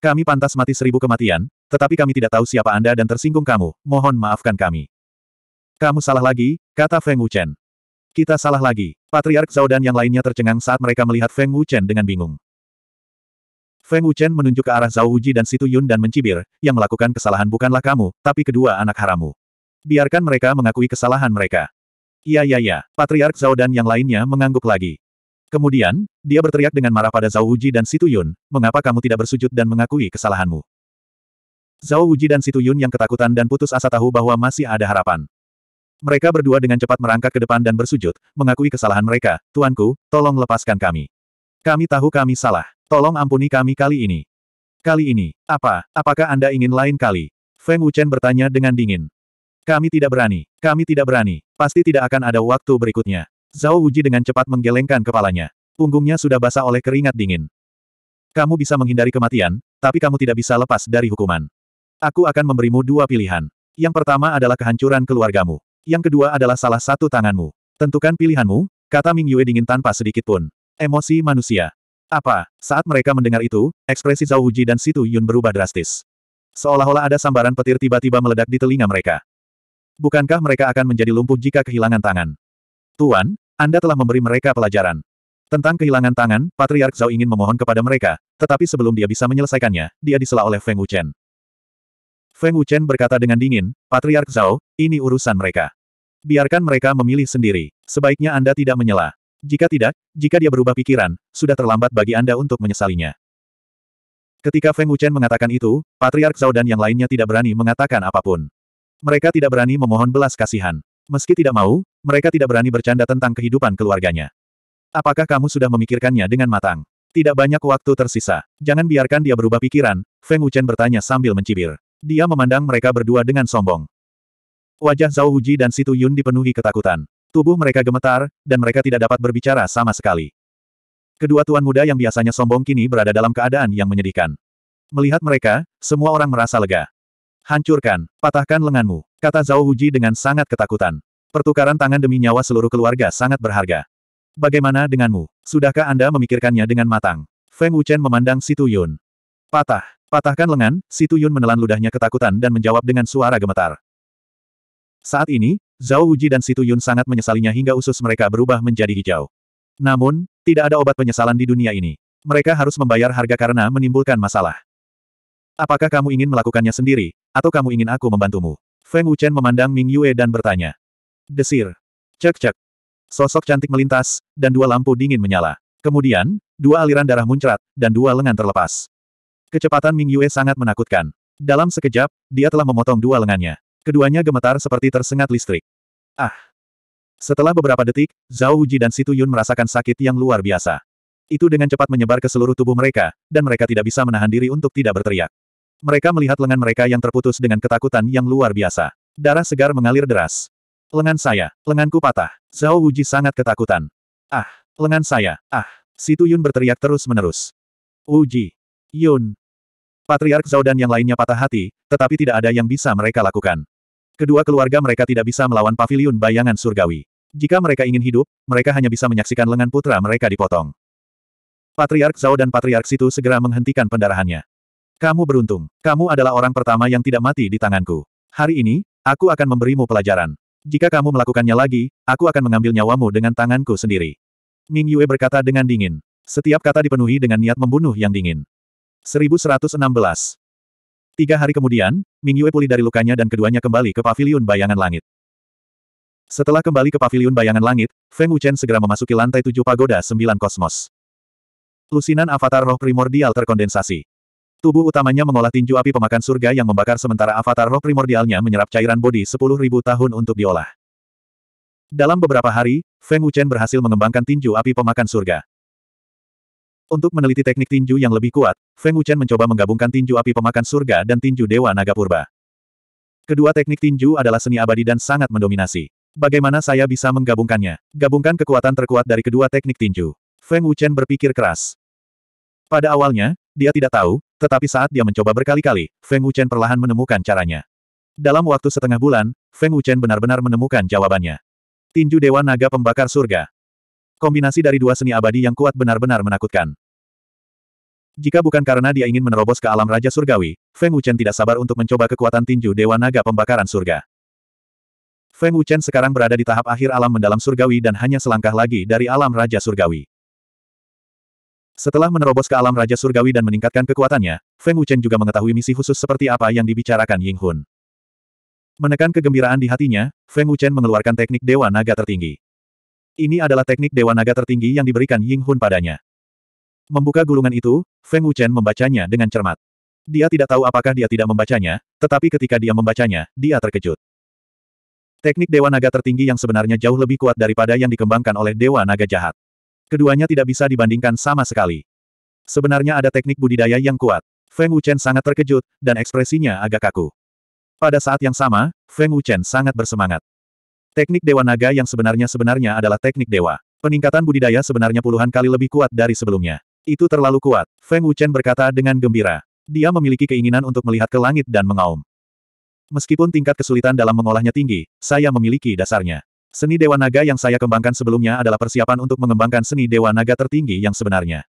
Kami pantas mati seribu kematian, tetapi kami tidak tahu siapa Anda dan tersinggung kamu, mohon maafkan kami. Kamu salah lagi, kata Feng Wuchen. Kita salah lagi. Patriark Zhao dan yang lainnya tercengang saat mereka melihat Feng Wuchen dengan bingung. Feng Wuchen menunjuk ke arah Zhao Wuji dan Situ Yun dan mencibir, yang melakukan kesalahan bukanlah kamu, tapi kedua anak haramu. Biarkan mereka mengakui kesalahan mereka. Iya iya iya, Patriark Zhao dan yang lainnya mengangguk lagi. Kemudian, dia berteriak dengan marah pada Zhao Wuji dan Situ Yun, mengapa kamu tidak bersujud dan mengakui kesalahanmu? Zhao Wuji dan Situ Yun yang ketakutan dan putus asa tahu bahwa masih ada harapan. Mereka berdua dengan cepat merangkak ke depan dan bersujud, mengakui kesalahan mereka, Tuanku, tolong lepaskan kami. Kami tahu kami salah. Tolong ampuni kami kali ini. Kali ini, apa, apakah Anda ingin lain kali? Feng Wuchen bertanya dengan dingin. Kami tidak berani, kami tidak berani, pasti tidak akan ada waktu berikutnya. Zhao Wuji dengan cepat menggelengkan kepalanya. Punggungnya sudah basah oleh keringat dingin. Kamu bisa menghindari kematian, tapi kamu tidak bisa lepas dari hukuman. Aku akan memberimu dua pilihan. Yang pertama adalah kehancuran keluargamu. Yang kedua adalah salah satu tanganmu. Tentukan pilihanmu, kata Ming Yue dingin tanpa sedikit pun. Emosi manusia. Apa? Saat mereka mendengar itu, ekspresi Zhao Wuji dan Situ Yun berubah drastis. Seolah-olah ada sambaran petir tiba-tiba meledak di telinga mereka. Bukankah mereka akan menjadi lumpuh jika kehilangan tangan? Tuan, anda telah memberi mereka pelajaran. Tentang kehilangan tangan, Patriark Zhao ingin memohon kepada mereka, tetapi sebelum dia bisa menyelesaikannya, dia disela oleh Feng Wuchen. Feng Wuchen berkata dengan dingin, Patriark Zhao, ini urusan mereka. Biarkan mereka memilih sendiri. Sebaiknya Anda tidak menyela. Jika tidak, jika dia berubah pikiran, sudah terlambat bagi Anda untuk menyesalinya. Ketika Feng Wuchen mengatakan itu, Patriark Zhao dan yang lainnya tidak berani mengatakan apapun. Mereka tidak berani memohon belas kasihan. Meski tidak mau, mereka tidak berani bercanda tentang kehidupan keluarganya. Apakah kamu sudah memikirkannya dengan matang? Tidak banyak waktu tersisa. Jangan biarkan dia berubah pikiran, Feng Wuchen bertanya sambil mencibir. Dia memandang mereka berdua dengan sombong. Wajah Zhao Huji dan Situ Yun dipenuhi ketakutan. Tubuh mereka gemetar, dan mereka tidak dapat berbicara sama sekali. Kedua tuan muda yang biasanya sombong kini berada dalam keadaan yang menyedihkan. Melihat mereka, semua orang merasa lega. Hancurkan, patahkan lenganmu. Kata Zhao Huji dengan sangat ketakutan. Pertukaran tangan demi nyawa seluruh keluarga sangat berharga. Bagaimana denganmu? Sudahkah Anda memikirkannya dengan matang? Feng Wuchen memandang Situ Yun. Patah. Patahkan lengan, Situ Yun menelan ludahnya ketakutan dan menjawab dengan suara gemetar. Saat ini, Zhao Huji dan Situ Yun sangat menyesalinya hingga usus mereka berubah menjadi hijau. Namun, tidak ada obat penyesalan di dunia ini. Mereka harus membayar harga karena menimbulkan masalah. Apakah kamu ingin melakukannya sendiri, atau kamu ingin aku membantumu? Feng Wuchen memandang Ming Yue dan bertanya. Desir. Cek-cek. Sosok cantik melintas, dan dua lampu dingin menyala. Kemudian, dua aliran darah muncrat, dan dua lengan terlepas. Kecepatan Ming Yue sangat menakutkan. Dalam sekejap, dia telah memotong dua lengannya. Keduanya gemetar seperti tersengat listrik. Ah! Setelah beberapa detik, Zhao Wuji dan Situ Yun merasakan sakit yang luar biasa. Itu dengan cepat menyebar ke seluruh tubuh mereka, dan mereka tidak bisa menahan diri untuk tidak berteriak. Mereka melihat lengan mereka yang terputus dengan ketakutan yang luar biasa. Darah segar mengalir deras. Lengan saya, lenganku patah. Zhao Wuji sangat ketakutan. Ah, lengan saya, ah. Situ Yun berteriak terus-menerus. Wuji, Yun. Patriark Zhao dan yang lainnya patah hati, tetapi tidak ada yang bisa mereka lakukan. Kedua keluarga mereka tidak bisa melawan pavilion bayangan surgawi. Jika mereka ingin hidup, mereka hanya bisa menyaksikan lengan putra mereka dipotong. Patriark Zhao dan Patriark Situ segera menghentikan pendarahannya. Kamu beruntung. Kamu adalah orang pertama yang tidak mati di tanganku. Hari ini, aku akan memberimu pelajaran. Jika kamu melakukannya lagi, aku akan mengambil nyawamu dengan tanganku sendiri. Ming Yue berkata dengan dingin. Setiap kata dipenuhi dengan niat membunuh yang dingin. 1116. Tiga hari kemudian, Ming Yue pulih dari lukanya dan keduanya kembali ke paviliun bayangan langit. Setelah kembali ke paviliun bayangan langit, Feng Wuchen segera memasuki lantai tujuh pagoda sembilan kosmos. Lusinan avatar roh primordial terkondensasi. Tubuh utamanya mengolah tinju api pemakan surga yang membakar sementara avatar roh primordialnya menyerap cairan bodi 10.000 tahun untuk diolah. Dalam beberapa hari, Feng Wuchen berhasil mengembangkan tinju api pemakan surga. Untuk meneliti teknik tinju yang lebih kuat, Feng Wuchen mencoba menggabungkan tinju api pemakan surga dan tinju dewa naga purba. Kedua teknik tinju adalah seni abadi dan sangat mendominasi. Bagaimana saya bisa menggabungkannya? Gabungkan kekuatan terkuat dari kedua teknik tinju. Feng Wuchen berpikir keras. Pada awalnya, dia tidak tahu, tetapi saat dia mencoba berkali-kali, Feng Wuchen perlahan menemukan caranya. Dalam waktu setengah bulan, Feng Wuchen benar-benar menemukan jawabannya. Tinju Dewa Naga Pembakar Surga. Kombinasi dari dua seni abadi yang kuat benar-benar menakutkan. Jika bukan karena dia ingin menerobos ke alam Raja Surgawi, Feng Wuchen tidak sabar untuk mencoba kekuatan tinju Dewa Naga Pembakaran Surga. Feng Wuchen sekarang berada di tahap akhir alam mendalam surgawi dan hanya selangkah lagi dari alam Raja Surgawi. Setelah menerobos ke alam Raja Surgawi dan meningkatkan kekuatannya, Feng Wuchen juga mengetahui misi khusus seperti apa yang dibicarakan Ying Hun. Menekan kegembiraan di hatinya, Feng Wuchen mengeluarkan teknik Dewa Naga tertinggi. Ini adalah teknik Dewa Naga tertinggi yang diberikan Ying Hun padanya. Membuka gulungan itu, Feng Wuchen membacanya dengan cermat. Dia tidak tahu apakah dia tidak membacanya, tetapi ketika dia membacanya, dia terkejut. Teknik Dewa Naga tertinggi yang sebenarnya jauh lebih kuat daripada yang dikembangkan oleh Dewa Naga jahat. Keduanya tidak bisa dibandingkan sama sekali. Sebenarnya ada teknik budidaya yang kuat. Feng Wuchen sangat terkejut, dan ekspresinya agak kaku. Pada saat yang sama, Feng Wuchen sangat bersemangat. Teknik Dewa Naga yang sebenarnya-sebenarnya adalah teknik Dewa. Peningkatan budidaya sebenarnya puluhan kali lebih kuat dari sebelumnya. Itu terlalu kuat, Feng Wuchen berkata dengan gembira. Dia memiliki keinginan untuk melihat ke langit dan mengaum. Meskipun tingkat kesulitan dalam mengolahnya tinggi, saya memiliki dasarnya. Seni Dewa Naga yang saya kembangkan sebelumnya adalah persiapan untuk mengembangkan seni Dewa Naga tertinggi yang sebenarnya.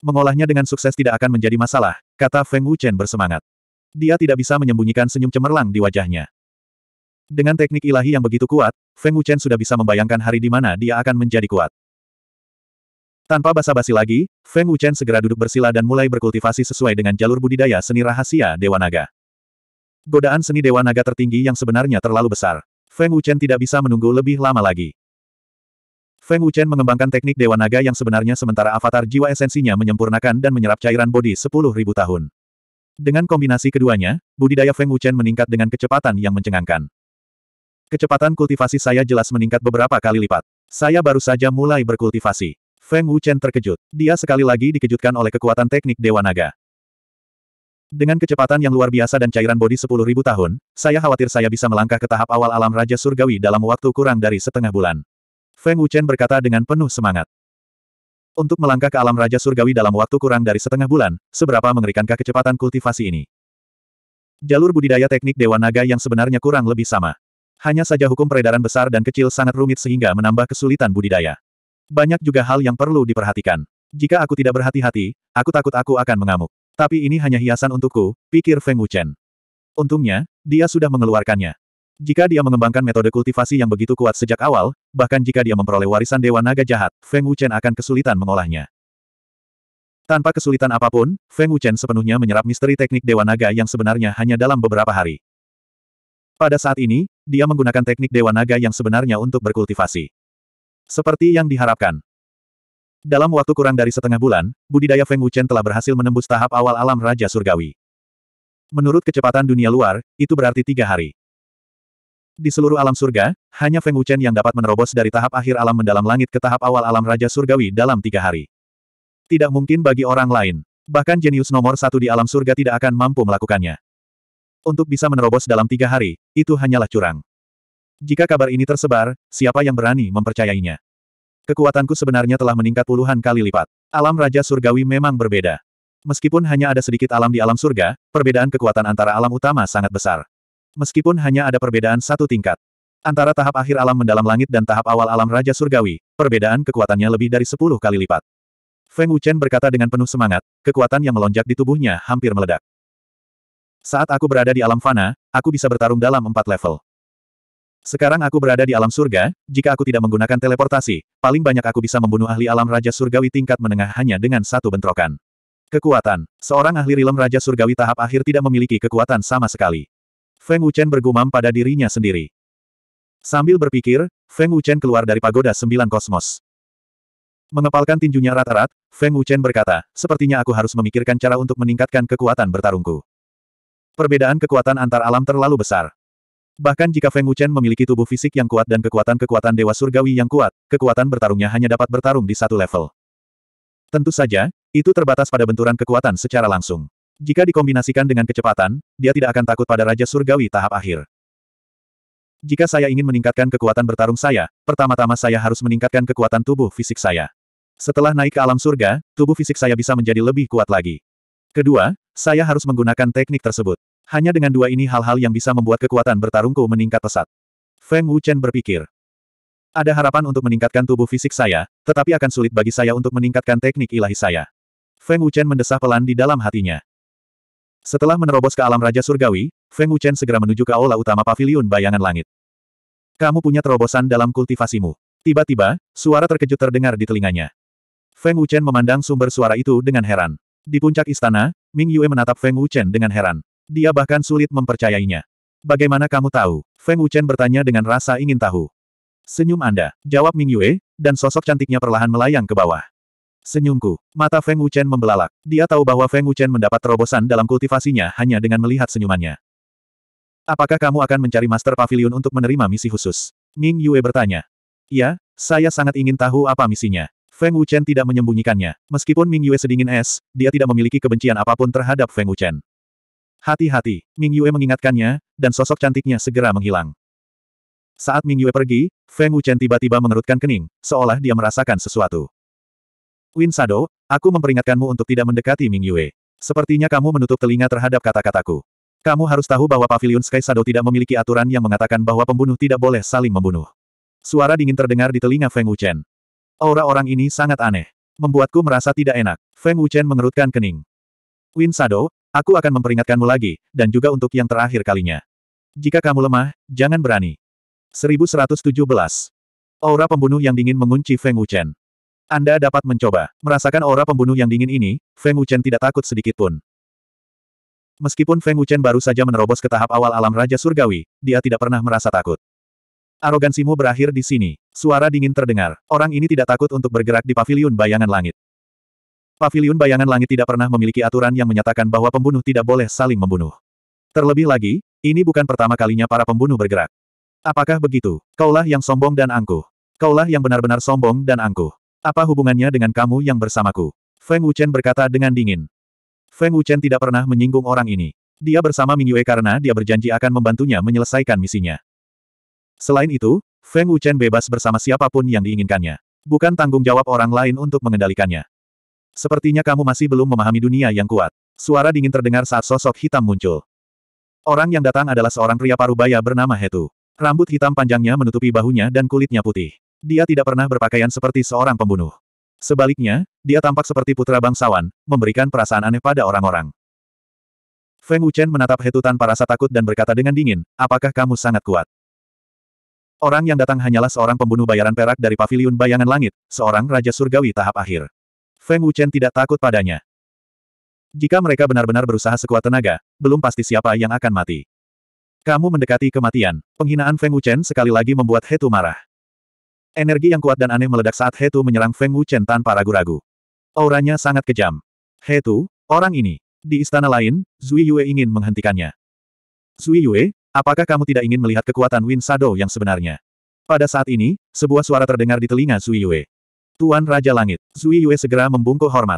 Mengolahnya dengan sukses tidak akan menjadi masalah, kata Feng Wuchen bersemangat. Dia tidak bisa menyembunyikan senyum cemerlang di wajahnya. Dengan teknik ilahi yang begitu kuat, Feng Wuchen sudah bisa membayangkan hari di mana dia akan menjadi kuat. Tanpa basa-basi lagi, Feng Wuchen segera duduk bersila dan mulai berkultivasi sesuai dengan jalur budidaya seni rahasia Dewa Naga. Godaan seni Dewa Naga tertinggi yang sebenarnya terlalu besar. Feng Wuchen tidak bisa menunggu lebih lama lagi. Feng Wuchen mengembangkan teknik Dewa Naga yang sebenarnya sementara avatar jiwa esensinya menyempurnakan dan menyerap cairan bodi 10.000 tahun. Dengan kombinasi keduanya, budidaya Feng Wuchen meningkat dengan kecepatan yang mencengangkan. Kecepatan kultivasi saya jelas meningkat beberapa kali lipat. Saya baru saja mulai berkultivasi. Feng Wuchen terkejut. Dia sekali lagi dikejutkan oleh kekuatan teknik Dewa Naga. Dengan kecepatan yang luar biasa dan cairan bodi 10.000 tahun, saya khawatir saya bisa melangkah ke tahap awal alam Raja Surgawi dalam waktu kurang dari setengah bulan. Feng Wuchen berkata dengan penuh semangat. Untuk melangkah ke alam Raja Surgawi dalam waktu kurang dari setengah bulan, seberapa mengerikankah kecepatan kultivasi ini? Jalur budidaya teknik Dewa Naga yang sebenarnya kurang lebih sama. Hanya saja hukum peredaran besar dan kecil sangat rumit sehingga menambah kesulitan budidaya. Banyak juga hal yang perlu diperhatikan. Jika aku tidak berhati-hati, aku takut aku akan mengamuk. Tapi ini hanya hiasan untukku, pikir Feng Wuchen. Untungnya, dia sudah mengeluarkannya. Jika dia mengembangkan metode kultivasi yang begitu kuat sejak awal, bahkan jika dia memperoleh warisan Dewa Naga Jahat, Feng Wuchen akan kesulitan mengolahnya. Tanpa kesulitan apapun, Feng Wuchen sepenuhnya menyerap misteri teknik Dewa Naga yang sebenarnya hanya dalam beberapa hari. Pada saat ini, dia menggunakan teknik Dewa Naga yang sebenarnya untuk berkultivasi. Seperti yang diharapkan, dalam waktu kurang dari setengah bulan, budidaya Feng Wuchen telah berhasil menembus tahap awal alam Raja Surgawi. Menurut kecepatan dunia luar, itu berarti tiga hari. Di seluruh alam surga, hanya Feng Wuchen yang dapat menerobos dari tahap akhir alam mendalam langit ke tahap awal alam Raja Surgawi dalam tiga hari. Tidak mungkin bagi orang lain. Bahkan jenius nomor satu di alam surga tidak akan mampu melakukannya. Untuk bisa menerobos dalam tiga hari, itu hanyalah curang. Jika kabar ini tersebar, siapa yang berani mempercayainya? Kekuatanku sebenarnya telah meningkat puluhan kali lipat. Alam Raja Surgawi memang berbeda. Meskipun hanya ada sedikit alam di alam surga, perbedaan kekuatan antara alam utama sangat besar. Meskipun hanya ada perbedaan satu tingkat. Antara tahap akhir alam mendalam langit dan tahap awal alam Raja Surgawi, perbedaan kekuatannya lebih dari sepuluh kali lipat. Feng Wuchen berkata dengan penuh semangat, kekuatan yang melonjak di tubuhnya hampir meledak. Saat aku berada di alam fana, aku bisa bertarung dalam empat level. Sekarang aku berada di alam surga, jika aku tidak menggunakan teleportasi, paling banyak aku bisa membunuh ahli alam Raja Surgawi tingkat menengah hanya dengan satu bentrokan. Kekuatan. Seorang ahli rilem Raja Surgawi tahap akhir tidak memiliki kekuatan sama sekali. Feng Wuchen bergumam pada dirinya sendiri. Sambil berpikir, Feng Wuchen keluar dari pagoda sembilan kosmos. Mengepalkan tinjunya rata-rat, Feng Wuchen berkata, sepertinya aku harus memikirkan cara untuk meningkatkan kekuatan bertarungku. Perbedaan kekuatan antar alam terlalu besar. Bahkan jika Feng Wuchen memiliki tubuh fisik yang kuat dan kekuatan-kekuatan Dewa Surgawi yang kuat, kekuatan bertarungnya hanya dapat bertarung di satu level. Tentu saja, itu terbatas pada benturan kekuatan secara langsung. Jika dikombinasikan dengan kecepatan, dia tidak akan takut pada Raja Surgawi tahap akhir. Jika saya ingin meningkatkan kekuatan bertarung saya, pertama-tama saya harus meningkatkan kekuatan tubuh fisik saya. Setelah naik ke alam surga, tubuh fisik saya bisa menjadi lebih kuat lagi. Kedua, saya harus menggunakan teknik tersebut. Hanya dengan dua ini hal-hal yang bisa membuat kekuatan bertarungku meningkat pesat. Feng Wuchen berpikir. Ada harapan untuk meningkatkan tubuh fisik saya, tetapi akan sulit bagi saya untuk meningkatkan teknik ilahi saya. Feng Wuchen mendesah pelan di dalam hatinya. Setelah menerobos ke alam Raja Surgawi, Feng Wuchen segera menuju ke aula utama paviliun bayangan langit. Kamu punya terobosan dalam kultivasimu. Tiba-tiba, suara terkejut terdengar di telinganya. Feng Wuchen memandang sumber suara itu dengan heran. Di puncak istana, Ming Yue menatap Feng Wuchen dengan heran. Dia bahkan sulit mempercayainya. Bagaimana kamu tahu? Feng Wuchen bertanya dengan rasa ingin tahu. Senyum Anda, jawab Ming Yue, dan sosok cantiknya perlahan melayang ke bawah. Senyumku, mata Feng Wuchen membelalak. Dia tahu bahwa Feng Wuchen mendapat terobosan dalam kultivasinya hanya dengan melihat senyumannya. Apakah kamu akan mencari Master Pavilion untuk menerima misi khusus? Ming Yue bertanya. Ya, saya sangat ingin tahu apa misinya. Feng Wuchen tidak menyembunyikannya. Meskipun Ming Yue sedingin es, dia tidak memiliki kebencian apapun terhadap Feng Wuchen. Hati-hati, Ming Yue mengingatkannya, dan sosok cantiknya segera menghilang. Saat Ming Yue pergi, Feng Wuchen tiba-tiba mengerutkan kening, seolah dia merasakan sesuatu. Win Sado, aku memperingatkanmu untuk tidak mendekati Ming Yue. Sepertinya kamu menutup telinga terhadap kata-kataku. Kamu harus tahu bahwa Pavilion Sky Shadow tidak memiliki aturan yang mengatakan bahwa pembunuh tidak boleh saling membunuh. Suara dingin terdengar di telinga Feng Wuchen. Aura orang ini sangat aneh. Membuatku merasa tidak enak. Feng Wuchen mengerutkan kening. Win Sado, Aku akan memperingatkanmu lagi, dan juga untuk yang terakhir kalinya. Jika kamu lemah, jangan berani. 1117. Aura pembunuh yang dingin mengunci Feng Wuchen. Anda dapat mencoba. Merasakan aura pembunuh yang dingin ini, Feng Wuchen tidak takut sedikit pun. Meskipun Feng Wuchen baru saja menerobos ke tahap awal alam Raja Surgawi, dia tidak pernah merasa takut. Arogansimu berakhir di sini. Suara dingin terdengar. Orang ini tidak takut untuk bergerak di Paviliun bayangan langit. Pavilion bayangan langit tidak pernah memiliki aturan yang menyatakan bahwa pembunuh tidak boleh saling membunuh. Terlebih lagi, ini bukan pertama kalinya para pembunuh bergerak. Apakah begitu? Kaulah yang sombong dan angkuh. Kaulah yang benar-benar sombong dan angkuh. Apa hubungannya dengan kamu yang bersamaku? Feng Wuchen berkata dengan dingin. Feng Wuchen tidak pernah menyinggung orang ini. Dia bersama Ming Yue karena dia berjanji akan membantunya menyelesaikan misinya. Selain itu, Feng Wuchen bebas bersama siapapun yang diinginkannya. Bukan tanggung jawab orang lain untuk mengendalikannya. Sepertinya kamu masih belum memahami dunia yang kuat. Suara dingin terdengar saat sosok hitam muncul. Orang yang datang adalah seorang pria parubaya bernama Hetu. Rambut hitam panjangnya menutupi bahunya dan kulitnya putih. Dia tidak pernah berpakaian seperti seorang pembunuh. Sebaliknya, dia tampak seperti putra bangsawan, memberikan perasaan aneh pada orang-orang. Feng Wuchen menatap Hetu tanpa rasa takut dan berkata dengan dingin, apakah kamu sangat kuat? Orang yang datang hanyalah seorang pembunuh bayaran perak dari paviliun bayangan langit, seorang raja surgawi tahap akhir. Feng Wuchen tidak takut padanya. Jika mereka benar-benar berusaha sekuat tenaga, belum pasti siapa yang akan mati. Kamu mendekati kematian. Penghinaan Feng Wuchen sekali lagi membuat Hetu marah. Energi yang kuat dan aneh meledak saat Hetu menyerang Feng Wuchen tanpa ragu-ragu. Auranya sangat kejam. Hetu, orang ini. Di istana lain, Zui Yue ingin menghentikannya. Zui Yue, apakah kamu tidak ingin melihat kekuatan Win Shadow yang sebenarnya? Pada saat ini, sebuah suara terdengar di telinga Zui Yue. Tuan Raja Langit, Zui Yue segera membungkuk hormat.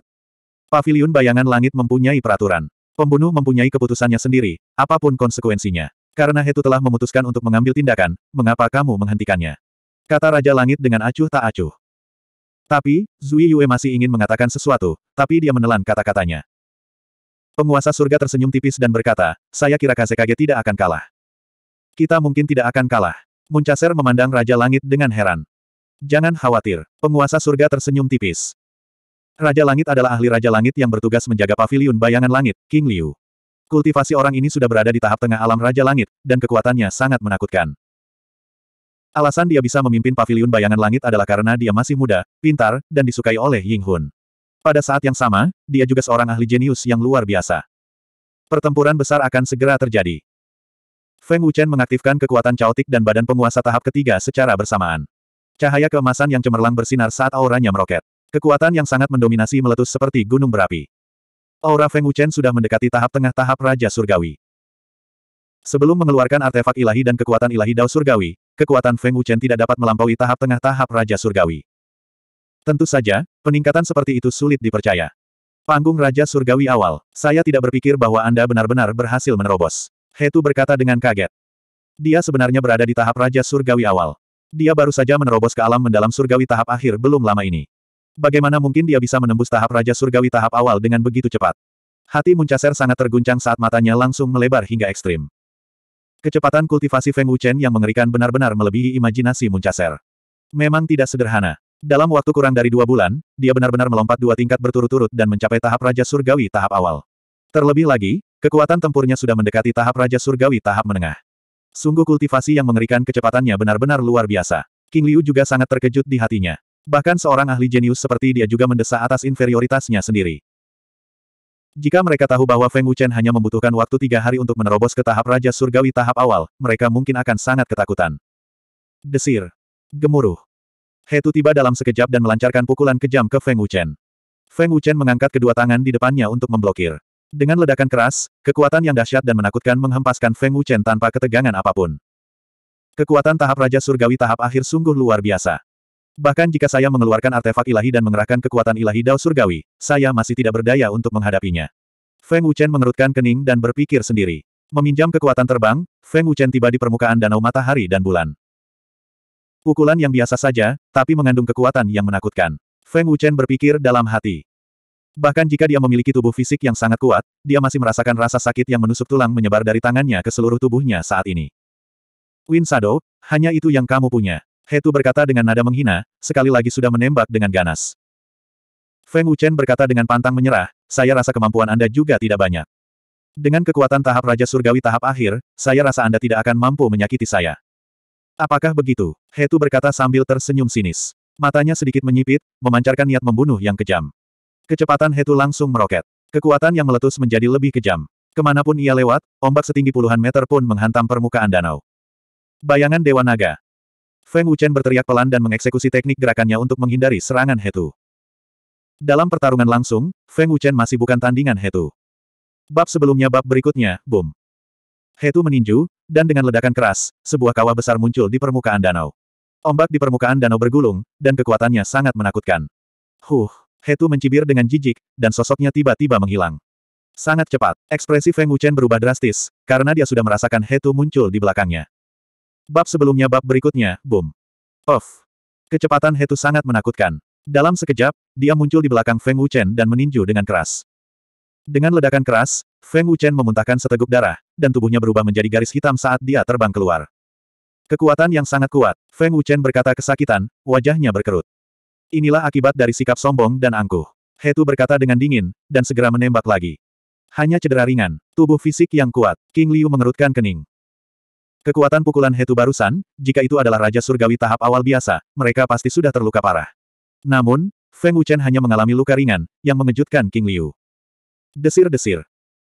Paviliun bayangan langit mempunyai peraturan. Pembunuh mempunyai keputusannya sendiri, apapun konsekuensinya. Karena Hetu telah memutuskan untuk mengambil tindakan, mengapa kamu menghentikannya? Kata Raja Langit dengan acuh tak acuh. Tapi, Zui Yue masih ingin mengatakan sesuatu, tapi dia menelan kata-katanya. Penguasa surga tersenyum tipis dan berkata, saya kira kasekage tidak akan kalah. Kita mungkin tidak akan kalah. Muncaser memandang Raja Langit dengan heran. Jangan khawatir, penguasa surga tersenyum tipis. Raja Langit adalah ahli Raja Langit yang bertugas menjaga paviliun bayangan langit, King Liu. Kultivasi orang ini sudah berada di tahap tengah alam Raja Langit, dan kekuatannya sangat menakutkan. Alasan dia bisa memimpin paviliun bayangan langit adalah karena dia masih muda, pintar, dan disukai oleh Ying Hun. Pada saat yang sama, dia juga seorang ahli jenius yang luar biasa. Pertempuran besar akan segera terjadi. Feng Wuchen mengaktifkan kekuatan caotik dan badan penguasa tahap ketiga secara bersamaan. Cahaya keemasan yang cemerlang bersinar saat auranya meroket. Kekuatan yang sangat mendominasi meletus seperti gunung berapi. Aura Feng Wuchen sudah mendekati tahap tengah tahap Raja Surgawi. Sebelum mengeluarkan artefak ilahi dan kekuatan ilahi Dao Surgawi, kekuatan Feng Wuchen tidak dapat melampaui tahap tengah tahap Raja Surgawi. Tentu saja, peningkatan seperti itu sulit dipercaya. Panggung Raja Surgawi awal, saya tidak berpikir bahwa Anda benar-benar berhasil menerobos. Hetu berkata dengan kaget. Dia sebenarnya berada di tahap Raja Surgawi awal. Dia baru saja menerobos ke alam mendalam surgawi tahap akhir belum lama ini. Bagaimana mungkin dia bisa menembus tahap Raja Surgawi tahap awal dengan begitu cepat? Hati Muncaser sangat terguncang saat matanya langsung melebar hingga ekstrim. Kecepatan kultivasi Feng Wuchen yang mengerikan benar-benar melebihi imajinasi Muncaser. Memang tidak sederhana. Dalam waktu kurang dari dua bulan, dia benar-benar melompat dua tingkat berturut-turut dan mencapai tahap Raja Surgawi tahap awal. Terlebih lagi, kekuatan tempurnya sudah mendekati tahap Raja Surgawi tahap menengah. Sungguh kultivasi yang mengerikan kecepatannya benar-benar luar biasa. King Liu juga sangat terkejut di hatinya. Bahkan seorang ahli jenius seperti dia juga mendesak atas inferioritasnya sendiri. Jika mereka tahu bahwa Feng Wuchen hanya membutuhkan waktu tiga hari untuk menerobos ke tahap Raja Surgawi tahap awal, mereka mungkin akan sangat ketakutan. Desir. Gemuruh. Hetu tiba dalam sekejap dan melancarkan pukulan kejam ke Feng Wuchen. Feng Wuchen mengangkat kedua tangan di depannya untuk memblokir. Dengan ledakan keras, kekuatan yang dahsyat dan menakutkan menghempaskan Feng Wuchen tanpa ketegangan apapun. Kekuatan tahap Raja Surgawi tahap akhir sungguh luar biasa. Bahkan jika saya mengeluarkan artefak ilahi dan mengerahkan kekuatan ilahi Dao Surgawi, saya masih tidak berdaya untuk menghadapinya. Feng Wuchen mengerutkan kening dan berpikir sendiri. Meminjam kekuatan terbang, Feng Wuchen tiba di permukaan danau matahari dan bulan. Pukulan yang biasa saja, tapi mengandung kekuatan yang menakutkan. Feng Wuchen berpikir dalam hati. Bahkan jika dia memiliki tubuh fisik yang sangat kuat, dia masih merasakan rasa sakit yang menusuk tulang menyebar dari tangannya ke seluruh tubuhnya saat ini. Win Sado, hanya itu yang kamu punya. Hetu berkata dengan nada menghina, sekali lagi sudah menembak dengan ganas. Feng Wuchen berkata dengan pantang menyerah, saya rasa kemampuan Anda juga tidak banyak. Dengan kekuatan tahap Raja Surgawi tahap akhir, saya rasa Anda tidak akan mampu menyakiti saya. Apakah begitu? Hetu berkata sambil tersenyum sinis. Matanya sedikit menyipit, memancarkan niat membunuh yang kejam. Kecepatan Hetu langsung meroket. Kekuatan yang meletus menjadi lebih kejam. Kemanapun ia lewat, ombak setinggi puluhan meter pun menghantam permukaan danau. Bayangan Dewa Naga. Feng Wuchen berteriak pelan dan mengeksekusi teknik gerakannya untuk menghindari serangan Hetu. Dalam pertarungan langsung, Feng Wuchen masih bukan tandingan Hetu. Bab sebelumnya bab berikutnya, boom. Hetu meninju, dan dengan ledakan keras, sebuah kawah besar muncul di permukaan danau. Ombak di permukaan danau bergulung, dan kekuatannya sangat menakutkan. Huh, Hetu mencibir dengan jijik, dan sosoknya tiba-tiba menghilang. Sangat cepat, ekspresi Feng Wuchen berubah drastis, karena dia sudah merasakan Hetu muncul di belakangnya. Bab sebelumnya bab berikutnya, boom. Off. Kecepatan Hetu sangat menakutkan. Dalam sekejap, dia muncul di belakang Feng Wuchen dan meninju dengan keras. Dengan ledakan keras, Feng Wuchen memuntahkan seteguk darah, dan tubuhnya berubah menjadi garis hitam saat dia terbang keluar. Kekuatan yang sangat kuat, Feng Wuchen berkata kesakitan, wajahnya berkerut. Inilah akibat dari sikap sombong dan angkuh. Hetu berkata dengan dingin, dan segera menembak lagi. Hanya cedera ringan, tubuh fisik yang kuat, King Liu mengerutkan kening. Kekuatan pukulan Hetu barusan, jika itu adalah Raja Surgawi tahap awal biasa, mereka pasti sudah terluka parah. Namun, Feng Wuchen hanya mengalami luka ringan, yang mengejutkan King Liu. Desir-desir.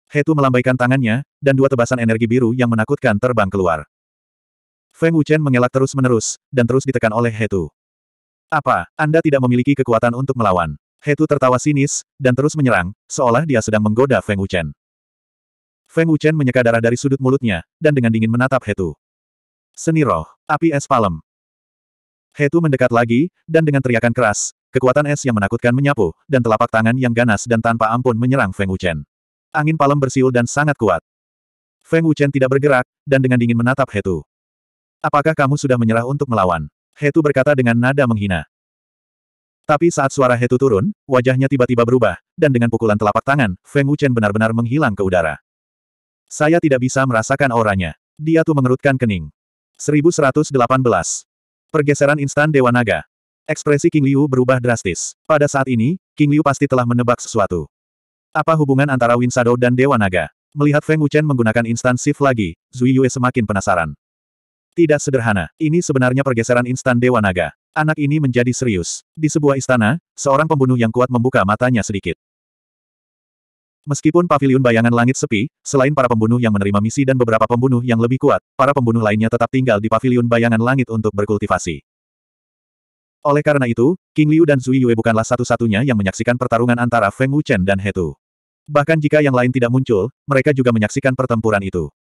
Hetu melambaikan tangannya, dan dua tebasan energi biru yang menakutkan terbang keluar. Feng Wuchen mengelak terus-menerus, dan terus ditekan oleh Hetu. Apa, Anda tidak memiliki kekuatan untuk melawan? Hetu tertawa sinis, dan terus menyerang, seolah dia sedang menggoda Feng Wuchen. Feng Wuchen menyeka darah dari sudut mulutnya, dan dengan dingin menatap Hetu. Seni roh, api es palem. Hetu mendekat lagi, dan dengan teriakan keras, kekuatan es yang menakutkan menyapu, dan telapak tangan yang ganas dan tanpa ampun menyerang Feng Wuchen. Angin palem bersiul dan sangat kuat. Feng Wuchen tidak bergerak, dan dengan dingin menatap Hetu. Apakah kamu sudah menyerah untuk melawan? Hetu berkata dengan nada menghina. Tapi saat suara Hetu turun, wajahnya tiba-tiba berubah, dan dengan pukulan telapak tangan, Feng Wuchen benar-benar menghilang ke udara. Saya tidak bisa merasakan auranya. Dia tuh mengerutkan kening. 1118. Pergeseran instan Dewa Naga. Ekspresi King Liu berubah drastis. Pada saat ini, King Liu pasti telah menebak sesuatu. Apa hubungan antara Winsado dan Dewa Naga? Melihat Feng Wuchen menggunakan instan shift lagi, Zui Yue semakin penasaran. Tidak sederhana, ini sebenarnya pergeseran instan Dewa Naga. Anak ini menjadi serius. Di sebuah istana, seorang pembunuh yang kuat membuka matanya sedikit. Meskipun pavilion bayangan langit sepi, selain para pembunuh yang menerima misi dan beberapa pembunuh yang lebih kuat, para pembunuh lainnya tetap tinggal di pavilion bayangan langit untuk berkultivasi. Oleh karena itu, King Liu dan Zui Yue bukanlah satu-satunya yang menyaksikan pertarungan antara Feng Wuchen dan Hetu. Bahkan jika yang lain tidak muncul, mereka juga menyaksikan pertempuran itu.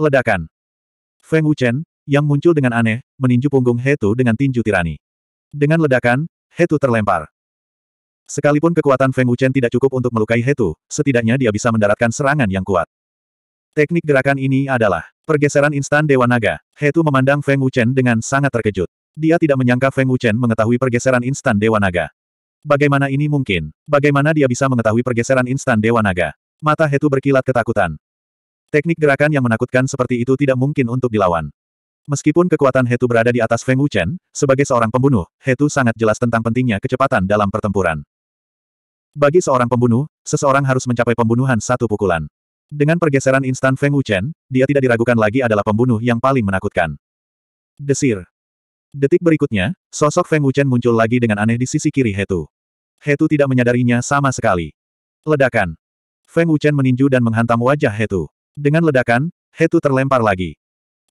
Ledakan. Feng Wuchen, yang muncul dengan aneh, meninju punggung Hetu dengan tinju tirani. Dengan ledakan, Hetu terlempar. Sekalipun kekuatan Feng Wuchen tidak cukup untuk melukai Hetu, setidaknya dia bisa mendaratkan serangan yang kuat. Teknik gerakan ini adalah pergeseran instan Dewa Naga. Hetu memandang Feng Wuchen dengan sangat terkejut. Dia tidak menyangka Feng Wuchen mengetahui pergeseran instan Dewa Naga. Bagaimana ini mungkin? Bagaimana dia bisa mengetahui pergeseran instan Dewa Naga? Mata Hetu berkilat ketakutan. Teknik gerakan yang menakutkan seperti itu tidak mungkin untuk dilawan. Meskipun kekuatan Hetu berada di atas Feng Wuchen, sebagai seorang pembunuh, Hetu sangat jelas tentang pentingnya kecepatan dalam pertempuran. Bagi seorang pembunuh, seseorang harus mencapai pembunuhan satu pukulan. Dengan pergeseran instan Feng Wuchen, dia tidak diragukan lagi adalah pembunuh yang paling menakutkan. Desir. Detik berikutnya, sosok Feng Wuchen muncul lagi dengan aneh di sisi kiri Hetu. Hetu tidak menyadarinya sama sekali. Ledakan. Feng Wuchen meninju dan menghantam wajah Hetu. Dengan ledakan, Hetu terlempar lagi.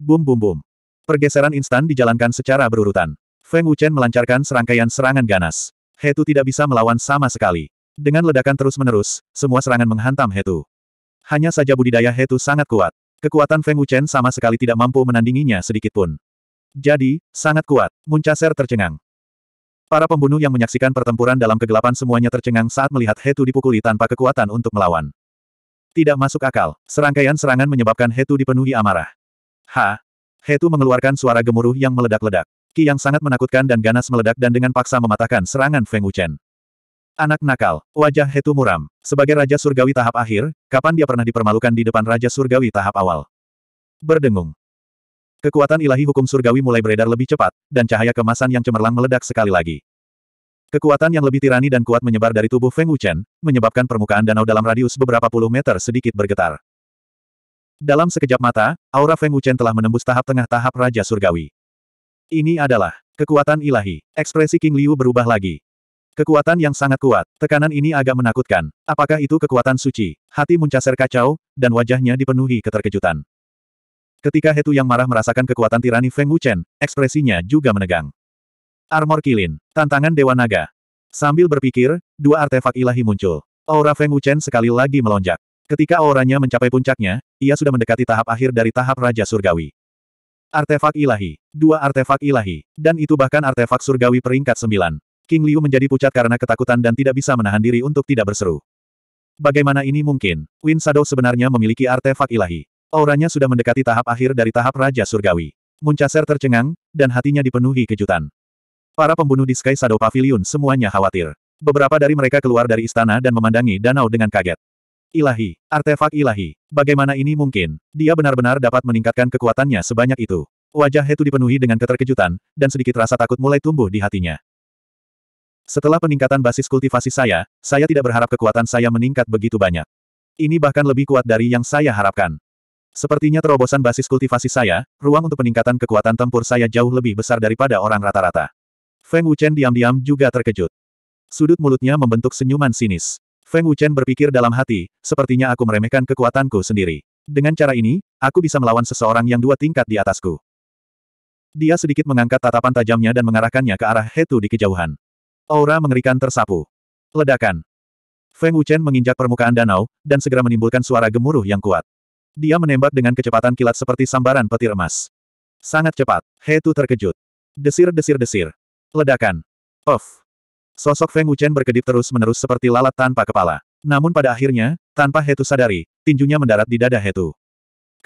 Bum bum bum. Pergeseran instan dijalankan secara berurutan. Feng Wuchen melancarkan serangkaian serangan ganas. Hetu tidak bisa melawan sama sekali. Dengan ledakan terus-menerus, semua serangan menghantam Hetu. Hanya saja budidaya Hetu sangat kuat. Kekuatan Feng Wuchen sama sekali tidak mampu menandinginya sedikit pun. Jadi, sangat kuat. Muncaser tercengang. Para pembunuh yang menyaksikan pertempuran dalam kegelapan semuanya tercengang saat melihat Hetu dipukuli tanpa kekuatan untuk melawan. Tidak masuk akal, serangkaian serangan menyebabkan Hetu dipenuhi amarah. Ha, Hetu mengeluarkan suara gemuruh yang meledak-ledak. Ki yang sangat menakutkan dan ganas meledak dan dengan paksa mematahkan serangan Feng Wuchen. Anak nakal, wajah Hetu muram. Sebagai Raja Surgawi tahap akhir, kapan dia pernah dipermalukan di depan Raja Surgawi tahap awal? Berdengung. Kekuatan ilahi hukum surgawi mulai beredar lebih cepat, dan cahaya kemasan yang cemerlang meledak sekali lagi. Kekuatan yang lebih tirani dan kuat menyebar dari tubuh Feng Wuchen, menyebabkan permukaan danau dalam radius beberapa puluh meter sedikit bergetar. Dalam sekejap mata, aura Feng Wuchen telah menembus tahap tengah tahap Raja Surgawi. Ini adalah kekuatan ilahi. Ekspresi King Liu berubah lagi. Kekuatan yang sangat kuat, tekanan ini agak menakutkan. Apakah itu kekuatan suci? Hati muncaser kacau, dan wajahnya dipenuhi keterkejutan. Ketika Hetu yang marah merasakan kekuatan tirani Feng Wuchen, ekspresinya juga menegang. Armor Kilin, tantangan Dewa Naga. Sambil berpikir, dua artefak ilahi muncul. Aura Feng Wuchen sekali lagi melonjak. Ketika auranya mencapai puncaknya, ia sudah mendekati tahap akhir dari tahap Raja Surgawi. Artefak ilahi. Dua artefak ilahi. Dan itu bahkan artefak surgawi peringkat sembilan. King Liu menjadi pucat karena ketakutan dan tidak bisa menahan diri untuk tidak berseru. Bagaimana ini mungkin? Win Shadow sebenarnya memiliki artefak ilahi. Auranya sudah mendekati tahap akhir dari tahap Raja Surgawi. Muncaser tercengang, dan hatinya dipenuhi kejutan. Para pembunuh di Sky Shadow Pavilion semuanya khawatir. Beberapa dari mereka keluar dari istana dan memandangi danau dengan kaget. Ilahi. Artefak ilahi. Bagaimana ini mungkin? Dia benar-benar dapat meningkatkan kekuatannya sebanyak itu. Wajah Hetu dipenuhi dengan keterkejutan, dan sedikit rasa takut mulai tumbuh di hatinya. Setelah peningkatan basis kultivasi saya, saya tidak berharap kekuatan saya meningkat begitu banyak. Ini bahkan lebih kuat dari yang saya harapkan. Sepertinya terobosan basis kultivasi saya, ruang untuk peningkatan kekuatan tempur saya jauh lebih besar daripada orang rata-rata. Feng Wuchen diam-diam juga terkejut. Sudut mulutnya membentuk senyuman sinis. Feng Wuchen berpikir dalam hati, sepertinya aku meremehkan kekuatanku sendiri. Dengan cara ini, aku bisa melawan seseorang yang dua tingkat di atasku. Dia sedikit mengangkat tatapan tajamnya dan mengarahkannya ke arah Hetu di kejauhan. Aura mengerikan tersapu. Ledakan. Feng Wuchen menginjak permukaan danau, dan segera menimbulkan suara gemuruh yang kuat. Dia menembak dengan kecepatan kilat seperti sambaran petir emas. Sangat cepat, Hetu terkejut. Desir-desir-desir. Ledakan. Off. Sosok Feng Wuchen berkedip terus-menerus seperti lalat tanpa kepala. Namun pada akhirnya, tanpa Hetu sadari, tinjunya mendarat di dada Hetu.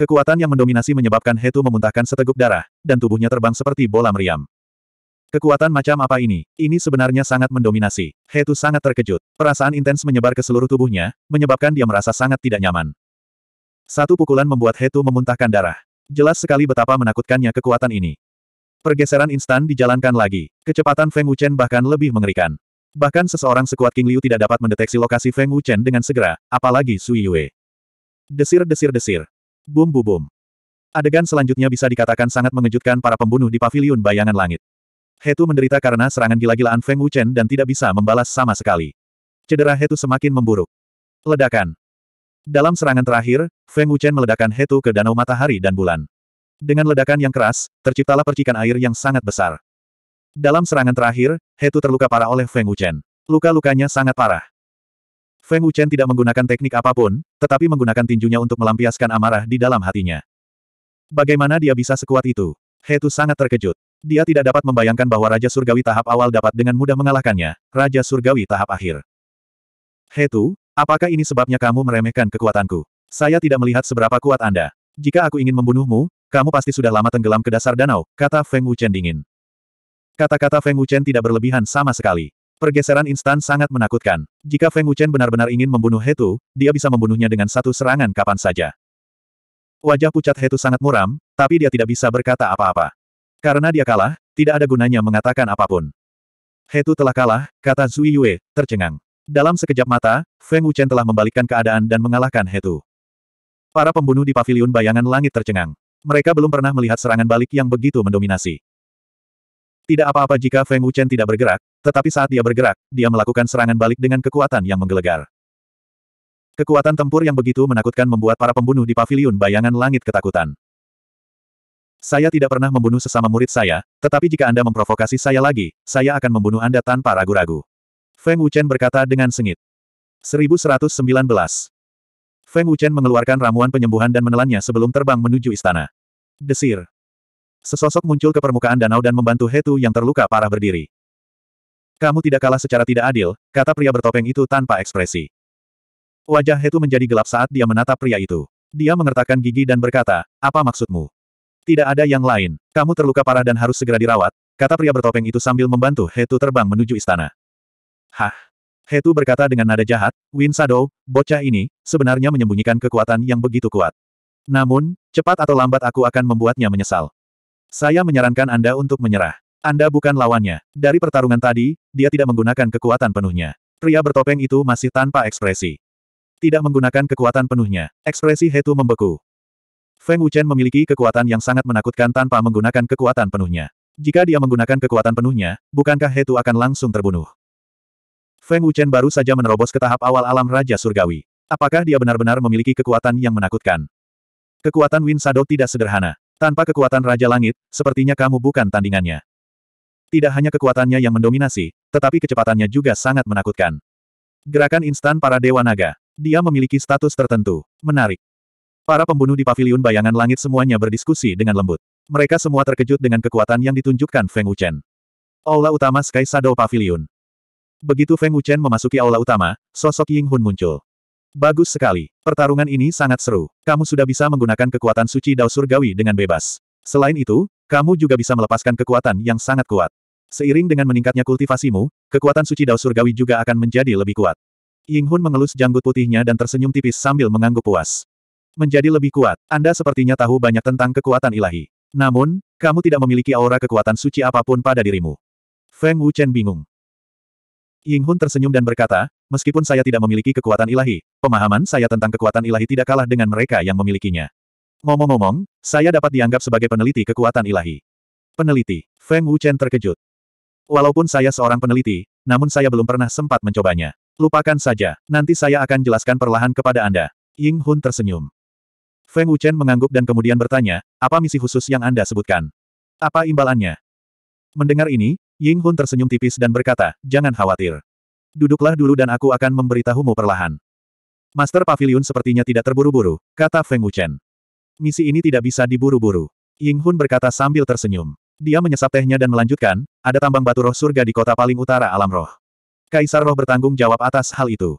Kekuatan yang mendominasi menyebabkan Hetu memuntahkan seteguk darah, dan tubuhnya terbang seperti bola meriam. Kekuatan macam apa ini? Ini sebenarnya sangat mendominasi. Hetu sangat terkejut. Perasaan intens menyebar ke seluruh tubuhnya, menyebabkan dia merasa sangat tidak nyaman. Satu pukulan membuat Hetu memuntahkan darah. Jelas sekali betapa menakutkannya kekuatan ini. Pergeseran instan dijalankan lagi. Kecepatan Feng Wuchen bahkan lebih mengerikan. Bahkan seseorang sekuat King Liu tidak dapat mendeteksi lokasi Feng Wuchen dengan segera, apalagi Sui Yue. Desir-desir-desir. Bum-bum-bum. Adegan selanjutnya bisa dikatakan sangat mengejutkan para pembunuh di paviliun bayangan langit. Hetu menderita karena serangan gila-gilaan Feng Wuchen dan tidak bisa membalas sama sekali. Cedera Hetu semakin memburuk. Ledakan. Dalam serangan terakhir, Feng Wuchen meledakkan Hetu ke danau matahari dan bulan. Dengan ledakan yang keras, terciptalah percikan air yang sangat besar. Dalam serangan terakhir, Hetu terluka parah oleh Feng Wuchen. Luka-lukanya sangat parah. Feng Wuchen tidak menggunakan teknik apapun, tetapi menggunakan tinjunya untuk melampiaskan amarah di dalam hatinya. Bagaimana dia bisa sekuat itu? Hetu sangat terkejut. Dia tidak dapat membayangkan bahwa Raja Surgawi tahap awal dapat dengan mudah mengalahkannya, Raja Surgawi tahap akhir. Hetu, apakah ini sebabnya kamu meremehkan kekuatanku? Saya tidak melihat seberapa kuat Anda. Jika aku ingin membunuhmu, kamu pasti sudah lama tenggelam ke dasar danau, kata Feng Wuchen dingin. Kata-kata Feng Wuchen tidak berlebihan sama sekali. Pergeseran instan sangat menakutkan. Jika Feng Wuchen benar-benar ingin membunuh Hetu, dia bisa membunuhnya dengan satu serangan kapan saja. Wajah pucat Hetu sangat muram, tapi dia tidak bisa berkata apa-apa. Karena dia kalah, tidak ada gunanya mengatakan apapun. Hetu telah kalah, kata Zui Yue, tercengang. Dalam sekejap mata, Feng Wuchen telah membalikkan keadaan dan mengalahkan Hetu. Para pembunuh di paviliun bayangan langit tercengang. Mereka belum pernah melihat serangan balik yang begitu mendominasi. Tidak apa-apa jika Feng Wuchen tidak bergerak, tetapi saat dia bergerak, dia melakukan serangan balik dengan kekuatan yang menggelegar. Kekuatan tempur yang begitu menakutkan membuat para pembunuh di Paviliun bayangan langit ketakutan. Saya tidak pernah membunuh sesama murid saya, tetapi jika Anda memprovokasi saya lagi, saya akan membunuh Anda tanpa ragu-ragu. Feng Wuchen berkata dengan sengit. 1119. Feng Wuchen mengeluarkan ramuan penyembuhan dan menelannya sebelum terbang menuju istana. Desir. Sesosok muncul ke permukaan danau dan membantu Hetu yang terluka parah berdiri. Kamu tidak kalah secara tidak adil, kata pria bertopeng itu tanpa ekspresi. Wajah Hetu menjadi gelap saat dia menatap pria itu. Dia mengertakkan gigi dan berkata, apa maksudmu? Tidak ada yang lain, kamu terluka parah dan harus segera dirawat, kata pria bertopeng itu sambil membantu Hetu terbang menuju istana. Hah, Hetu berkata dengan nada jahat, Win Shadow, bocah ini, sebenarnya menyembunyikan kekuatan yang begitu kuat. Namun, cepat atau lambat aku akan membuatnya menyesal. Saya menyarankan Anda untuk menyerah. Anda bukan lawannya. Dari pertarungan tadi, dia tidak menggunakan kekuatan penuhnya. Pria bertopeng itu masih tanpa ekspresi. Tidak menggunakan kekuatan penuhnya. Ekspresi Hetu membeku. Feng Wuchen memiliki kekuatan yang sangat menakutkan tanpa menggunakan kekuatan penuhnya. Jika dia menggunakan kekuatan penuhnya, bukankah Hetu akan langsung terbunuh? Feng Wuchen baru saja menerobos ke tahap awal alam Raja Surgawi. Apakah dia benar-benar memiliki kekuatan yang menakutkan? Kekuatan Win Sado tidak sederhana. Tanpa kekuatan Raja Langit, sepertinya kamu bukan tandingannya. Tidak hanya kekuatannya yang mendominasi, tetapi kecepatannya juga sangat menakutkan. Gerakan instan para Dewa Naga. Dia memiliki status tertentu. Menarik. Para pembunuh di paviliun bayangan langit semuanya berdiskusi dengan lembut. Mereka semua terkejut dengan kekuatan yang ditunjukkan Feng Wuchen. Aula utama Sky Shadow Pavilion. Begitu Feng Wuchen memasuki aula utama, sosok Ying Hun muncul. Bagus sekali. Pertarungan ini sangat seru. Kamu sudah bisa menggunakan kekuatan suci Dao Surgawi dengan bebas. Selain itu, kamu juga bisa melepaskan kekuatan yang sangat kuat. Seiring dengan meningkatnya kultivasimu, kekuatan suci Dao Surgawi juga akan menjadi lebih kuat. Ying Hun mengelus janggut putihnya dan tersenyum tipis sambil mengangguk puas. Menjadi lebih kuat, Anda sepertinya tahu banyak tentang kekuatan ilahi. Namun, kamu tidak memiliki aura kekuatan suci apapun pada dirimu. Feng Wuchen bingung. Ying Hun tersenyum dan berkata, meskipun saya tidak memiliki kekuatan ilahi, pemahaman saya tentang kekuatan ilahi tidak kalah dengan mereka yang memilikinya. Ngomong-ngomong, saya dapat dianggap sebagai peneliti kekuatan ilahi. Peneliti, Feng Wuchen terkejut. Walaupun saya seorang peneliti, namun saya belum pernah sempat mencobanya. Lupakan saja, nanti saya akan jelaskan perlahan kepada Anda. Ying Hun tersenyum. Feng Wuchen mengangguk dan kemudian bertanya, apa misi khusus yang Anda sebutkan? Apa imbalannya? Mendengar ini, Ying Hun tersenyum tipis dan berkata, jangan khawatir. Duduklah dulu dan aku akan memberitahumu perlahan. Master Pavilion sepertinya tidak terburu-buru, kata Feng Wuchen. Misi ini tidak bisa diburu-buru. Ying Hun berkata sambil tersenyum. Dia menyesap tehnya dan melanjutkan, ada tambang batu roh surga di kota paling utara alam roh. Kaisar roh bertanggung jawab atas hal itu.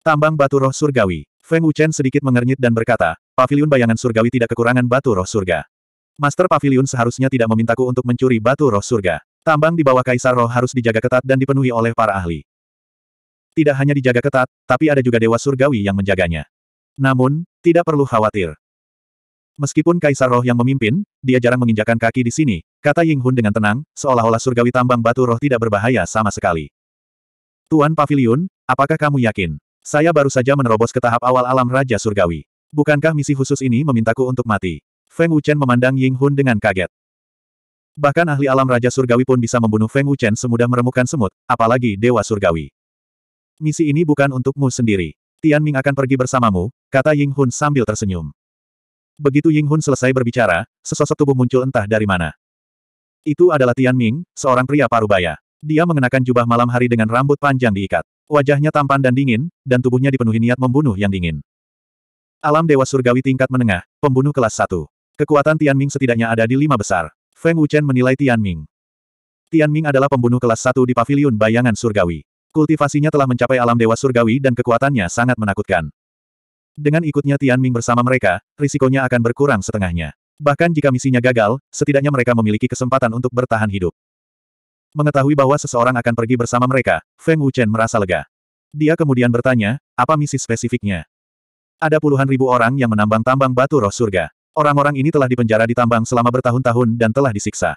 Tambang batu roh surgawi. Feng Wuchen sedikit mengernyit dan berkata, Pavilion bayangan surgawi tidak kekurangan batu roh surga. Master Pavilion seharusnya tidak memintaku untuk mencuri batu roh surga. Tambang di bawah Kaisar Roh harus dijaga ketat dan dipenuhi oleh para ahli. Tidak hanya dijaga ketat, tapi ada juga dewa surgawi yang menjaganya. Namun, tidak perlu khawatir. Meskipun Kaisar Roh yang memimpin, dia jarang menginjakan kaki di sini, kata Ying Hun dengan tenang, seolah-olah surgawi tambang batu roh tidak berbahaya sama sekali. Tuan Pavilion, apakah kamu yakin? Saya baru saja menerobos ke tahap awal alam Raja Surgawi. Bukankah misi khusus ini memintaku untuk mati? Feng Wuchen memandang Ying Hun dengan kaget. Bahkan ahli alam Raja Surgawi pun bisa membunuh Feng Wuchen semudah meremukkan semut, apalagi Dewa Surgawi. Misi ini bukan untukmu sendiri. Tian Ming akan pergi bersamamu, kata Ying Hun sambil tersenyum. Begitu Ying Hun selesai berbicara, sesosok tubuh muncul entah dari mana. Itu adalah Tian Ming, seorang pria parubaya. Dia mengenakan jubah malam hari dengan rambut panjang diikat. Wajahnya tampan dan dingin, dan tubuhnya dipenuhi niat membunuh yang dingin. Alam Dewa Surgawi tingkat menengah, pembunuh kelas 1. Kekuatan Tian Ming setidaknya ada di lima besar. Feng Wuchen menilai Tian Ming. Tian Ming adalah pembunuh kelas 1 di paviliun bayangan surgawi. Kultivasinya telah mencapai alam dewa surgawi dan kekuatannya sangat menakutkan. Dengan ikutnya Tian Ming bersama mereka, risikonya akan berkurang setengahnya. Bahkan jika misinya gagal, setidaknya mereka memiliki kesempatan untuk bertahan hidup. Mengetahui bahwa seseorang akan pergi bersama mereka, Feng Wuchen merasa lega. Dia kemudian bertanya, apa misi spesifiknya? Ada puluhan ribu orang yang menambang tambang batu roh surga. Orang-orang ini telah dipenjara di tambang selama bertahun-tahun dan telah disiksa.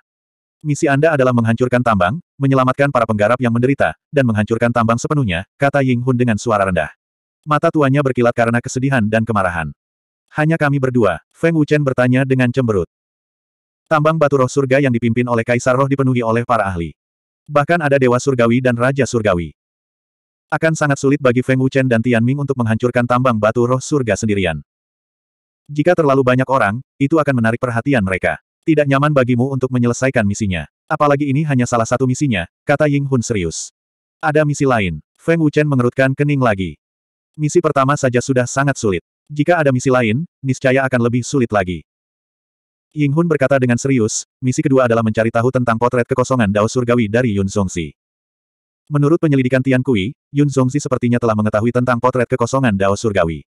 Misi Anda adalah menghancurkan tambang, menyelamatkan para penggarap yang menderita, dan menghancurkan tambang sepenuhnya, kata Ying Hun dengan suara rendah. Mata tuanya berkilat karena kesedihan dan kemarahan. Hanya kami berdua, Feng Wuchen bertanya dengan cemberut. Tambang batu roh surga yang dipimpin oleh Kaisar Roh dipenuhi oleh para ahli. Bahkan ada Dewa Surgawi dan Raja Surgawi. Akan sangat sulit bagi Feng Wuchen dan Tian Ming untuk menghancurkan tambang batu roh surga sendirian. Jika terlalu banyak orang, itu akan menarik perhatian mereka. Tidak nyaman bagimu untuk menyelesaikan misinya. Apalagi ini hanya salah satu misinya, kata Ying Hun serius. Ada misi lain. Feng Wuchen mengerutkan kening lagi. Misi pertama saja sudah sangat sulit. Jika ada misi lain, niscaya akan lebih sulit lagi. Ying Hun berkata dengan serius, misi kedua adalah mencari tahu tentang potret kekosongan Dao Surgawi dari Yun Zongxi. Menurut penyelidikan Tian Kui, Yun Zongxi sepertinya telah mengetahui tentang potret kekosongan Dao Surgawi.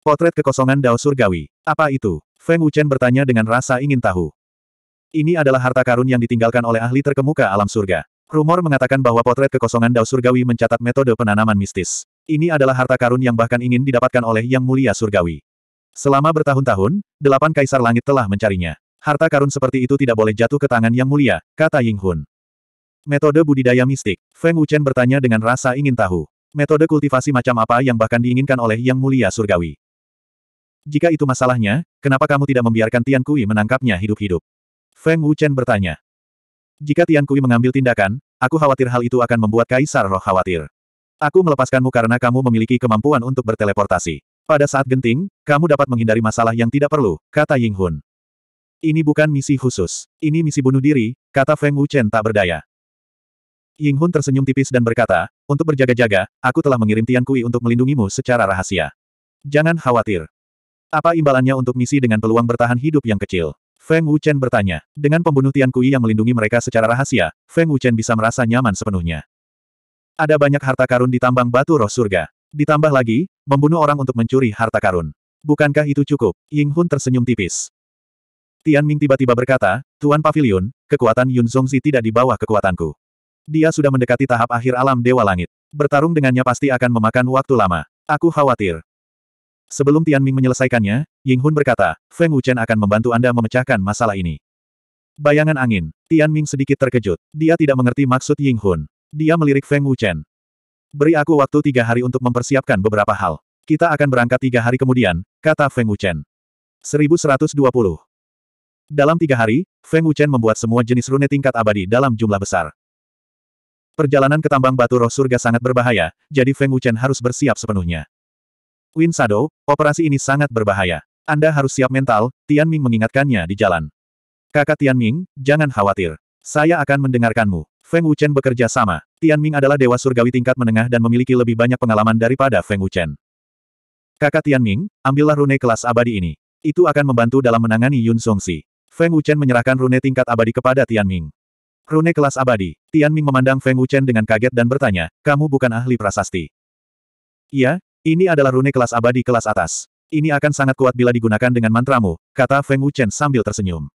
Potret kekosongan Dao Surgawi. Apa itu? Feng Wuchen bertanya dengan rasa ingin tahu. Ini adalah harta karun yang ditinggalkan oleh ahli terkemuka alam surga. Rumor mengatakan bahwa potret kekosongan Dao Surgawi mencatat metode penanaman mistis. Ini adalah harta karun yang bahkan ingin didapatkan oleh Yang Mulia Surgawi. Selama bertahun-tahun, delapan kaisar langit telah mencarinya. Harta karun seperti itu tidak boleh jatuh ke tangan Yang Mulia, kata Ying Hun. Metode budidaya mistik, Feng Wuchen bertanya dengan rasa ingin tahu. Metode kultivasi macam apa yang bahkan diinginkan oleh Yang Mulia Surgawi? Jika itu masalahnya, kenapa kamu tidak membiarkan Tian Kui menangkapnya hidup-hidup? Feng Wuchen bertanya. Jika Tian Kui mengambil tindakan, aku khawatir hal itu akan membuat Kaisar Roh khawatir. Aku melepaskanmu karena kamu memiliki kemampuan untuk berteleportasi. Pada saat genting, kamu dapat menghindari masalah yang tidak perlu, kata Ying Hun. Ini bukan misi khusus. Ini misi bunuh diri, kata Feng Wuchen tak berdaya. Ying Hun tersenyum tipis dan berkata, untuk berjaga-jaga, aku telah mengirim Tian Kui untuk melindungimu secara rahasia. Jangan khawatir. Apa imbalannya untuk misi dengan peluang bertahan hidup yang kecil? Feng Wuchen bertanya. Dengan pembunuh Tian Kui yang melindungi mereka secara rahasia, Feng Wuchen bisa merasa nyaman sepenuhnya. Ada banyak harta karun di tambang batu roh surga. Ditambah lagi, membunuh orang untuk mencuri harta karun. Bukankah itu cukup? Ying Hun tersenyum tipis. Tian Ming tiba-tiba berkata, Tuan Pavilion, kekuatan Yun Zongzi tidak di bawah kekuatanku. Dia sudah mendekati tahap akhir alam Dewa Langit. Bertarung dengannya pasti akan memakan waktu lama. Aku khawatir, Sebelum Tian Ming menyelesaikannya, Ying Hun berkata, Feng Wuchen akan membantu Anda memecahkan masalah ini. Bayangan angin, Tian Ming sedikit terkejut. Dia tidak mengerti maksud Ying Hun. Dia melirik Feng Wuchen. Beri aku waktu tiga hari untuk mempersiapkan beberapa hal. Kita akan berangkat tiga hari kemudian, kata Feng Wuchen. 1120. Dalam tiga hari, Feng Wuchen membuat semua jenis rune tingkat abadi dalam jumlah besar. Perjalanan ke tambang batu roh surga sangat berbahaya, jadi Feng Wuchen harus bersiap sepenuhnya. Win Shadow, operasi ini sangat berbahaya. Anda harus siap mental, Tian Ming mengingatkannya di jalan. Kakak Tian Ming, jangan khawatir. Saya akan mendengarkanmu. Feng Wuchen bekerja sama. Tian Ming adalah dewa surgawi tingkat menengah dan memiliki lebih banyak pengalaman daripada Feng Wuchen. Kakak Tian Ming, ambillah rune kelas abadi ini. Itu akan membantu dalam menangani Yun Songxi. Feng Wuchen menyerahkan rune tingkat abadi kepada Tian Ming. Rune kelas abadi. Tian Ming memandang Feng Wuchen dengan kaget dan bertanya, kamu bukan ahli prasasti. Iya, ini adalah rune kelas abadi kelas atas. Ini akan sangat kuat bila digunakan dengan mantramu, kata Feng Wuchen sambil tersenyum.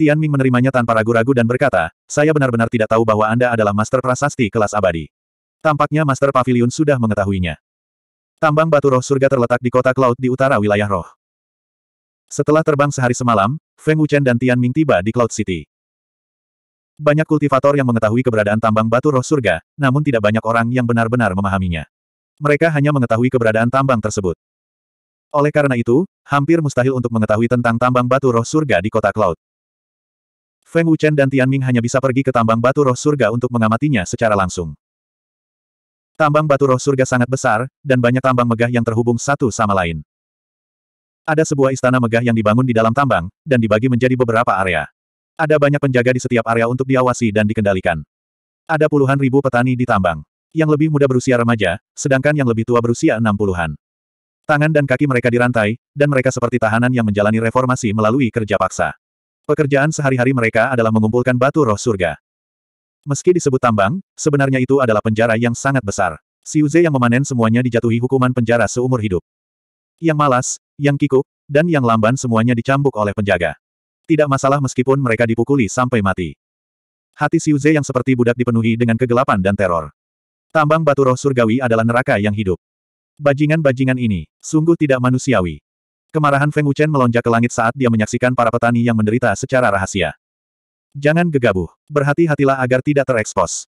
Tian Ming menerimanya tanpa ragu-ragu dan berkata, saya benar-benar tidak tahu bahwa Anda adalah Master Prasasti kelas abadi. Tampaknya Master Pavilion sudah mengetahuinya. Tambang batu roh surga terletak di kota Cloud di utara wilayah roh. Setelah terbang sehari semalam, Feng Wuchen dan Tian Ming tiba di Cloud City. Banyak kultivator yang mengetahui keberadaan tambang batu roh surga, namun tidak banyak orang yang benar-benar memahaminya. Mereka hanya mengetahui keberadaan tambang tersebut. Oleh karena itu, hampir mustahil untuk mengetahui tentang tambang batu roh surga di kota Cloud. Feng Wuchen dan Tianming hanya bisa pergi ke tambang batu roh surga untuk mengamatinya secara langsung. Tambang batu roh surga sangat besar, dan banyak tambang megah yang terhubung satu sama lain. Ada sebuah istana megah yang dibangun di dalam tambang, dan dibagi menjadi beberapa area. Ada banyak penjaga di setiap area untuk diawasi dan dikendalikan. Ada puluhan ribu petani di tambang yang lebih muda berusia remaja, sedangkan yang lebih tua berusia enam puluhan. Tangan dan kaki mereka dirantai, dan mereka seperti tahanan yang menjalani reformasi melalui kerja paksa. Pekerjaan sehari-hari mereka adalah mengumpulkan batu roh surga. Meski disebut tambang, sebenarnya itu adalah penjara yang sangat besar. Si Uze yang memanen semuanya dijatuhi hukuman penjara seumur hidup. Yang malas, yang kikuk, dan yang lamban semuanya dicambuk oleh penjaga. Tidak masalah meskipun mereka dipukuli sampai mati. Hati Siuze yang seperti budak dipenuhi dengan kegelapan dan teror. Tambang batu roh surgawi adalah neraka yang hidup. Bajingan-bajingan ini, sungguh tidak manusiawi. Kemarahan Feng Wuchen melonjak ke langit saat dia menyaksikan para petani yang menderita secara rahasia. Jangan gegabah, berhati-hatilah agar tidak terekspos.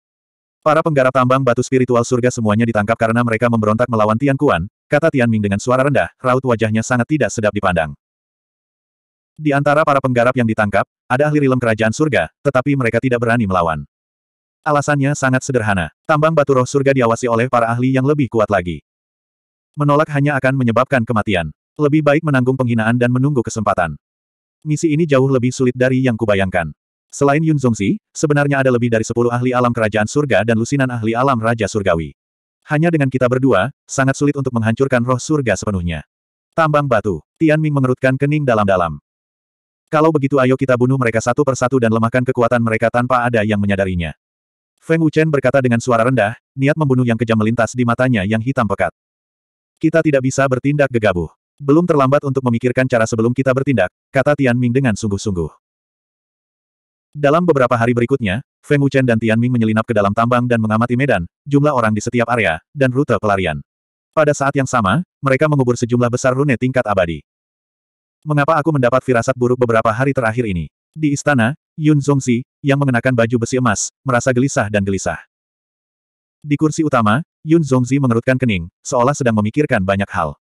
Para penggarap tambang batu spiritual surga semuanya ditangkap karena mereka memberontak melawan Tian Kuan, kata Tian Ming dengan suara rendah, raut wajahnya sangat tidak sedap dipandang. Di antara para penggarap yang ditangkap, ada ahli rilem kerajaan surga, tetapi mereka tidak berani melawan. Alasannya sangat sederhana. Tambang batu roh surga diawasi oleh para ahli yang lebih kuat lagi. Menolak hanya akan menyebabkan kematian. Lebih baik menanggung penghinaan dan menunggu kesempatan. Misi ini jauh lebih sulit dari yang kubayangkan. Selain Yun Zongzi, sebenarnya ada lebih dari sepuluh ahli alam kerajaan surga dan lusinan ahli alam raja surgawi. Hanya dengan kita berdua, sangat sulit untuk menghancurkan roh surga sepenuhnya. Tambang batu, Tian Ming mengerutkan kening dalam-dalam. Kalau begitu ayo kita bunuh mereka satu persatu dan lemahkan kekuatan mereka tanpa ada yang menyadarinya. Feng Wuchen berkata dengan suara rendah, niat membunuh yang kejam melintas di matanya yang hitam pekat. Kita tidak bisa bertindak gegabah. Belum terlambat untuk memikirkan cara sebelum kita bertindak, kata Tian Ming dengan sungguh-sungguh. Dalam beberapa hari berikutnya, Feng Wuchen dan Tian Ming menyelinap ke dalam tambang dan mengamati medan, jumlah orang di setiap area, dan rute pelarian. Pada saat yang sama, mereka mengubur sejumlah besar rune tingkat abadi. Mengapa aku mendapat firasat buruk beberapa hari terakhir ini? Di istana, Yun Zongzi, yang mengenakan baju besi emas, merasa gelisah dan gelisah. Di kursi utama, Yun Zongzi mengerutkan kening, seolah sedang memikirkan banyak hal.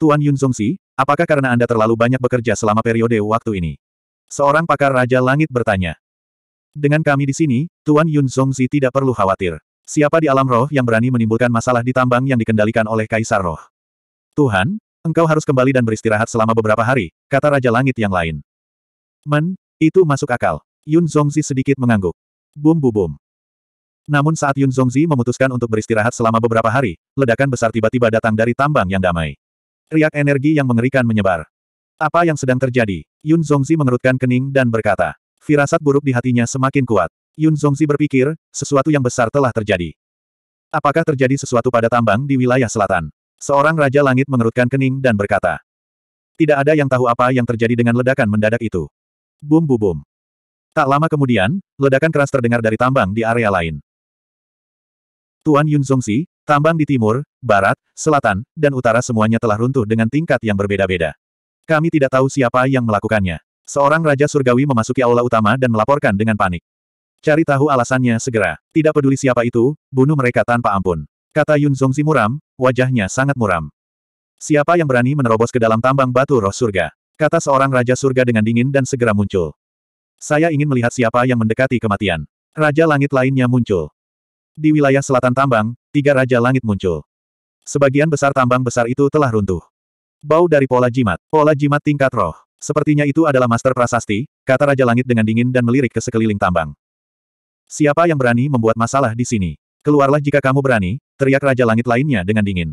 Tuan Yun Zongzi, apakah karena Anda terlalu banyak bekerja selama periode waktu ini? Seorang pakar Raja Langit bertanya. Dengan kami di sini, Tuan Yun Zongzi tidak perlu khawatir. Siapa di alam roh yang berani menimbulkan masalah di tambang yang dikendalikan oleh Kaisar Roh? Tuhan, engkau harus kembali dan beristirahat selama beberapa hari, kata Raja Langit yang lain. Men, itu masuk akal. Yun Zongzi sedikit mengangguk. Bum bu bum. Namun saat Yun Zongzi memutuskan untuk beristirahat selama beberapa hari, ledakan besar tiba-tiba datang dari tambang yang damai. Riak energi yang mengerikan menyebar. Apa yang sedang terjadi? Yun Zongzi mengerutkan kening dan berkata. Firasat buruk di hatinya semakin kuat. Yun Zongzi berpikir, sesuatu yang besar telah terjadi. Apakah terjadi sesuatu pada tambang di wilayah selatan? Seorang Raja Langit mengerutkan kening dan berkata. Tidak ada yang tahu apa yang terjadi dengan ledakan mendadak itu. Bum bum bum. Tak lama kemudian, ledakan keras terdengar dari tambang di area lain. Tuan Yun Zongxi, tambang di timur, barat, selatan, dan utara semuanya telah runtuh dengan tingkat yang berbeda-beda. Kami tidak tahu siapa yang melakukannya. Seorang Raja Surgawi memasuki aula utama dan melaporkan dengan panik. Cari tahu alasannya segera. Tidak peduli siapa itu, bunuh mereka tanpa ampun. Kata Yun Zongzi muram, wajahnya sangat muram. Siapa yang berani menerobos ke dalam tambang batu roh surga? Kata seorang Raja Surga dengan dingin dan segera muncul. Saya ingin melihat siapa yang mendekati kematian. Raja Langit lainnya muncul. Di wilayah selatan tambang, tiga Raja Langit muncul. Sebagian besar tambang besar itu telah runtuh. Bau dari pola jimat. Pola jimat tingkat roh. Sepertinya itu adalah master prasasti, kata Raja Langit dengan dingin dan melirik ke sekeliling tambang. Siapa yang berani membuat masalah di sini? Keluarlah jika kamu berani, teriak Raja Langit lainnya dengan dingin.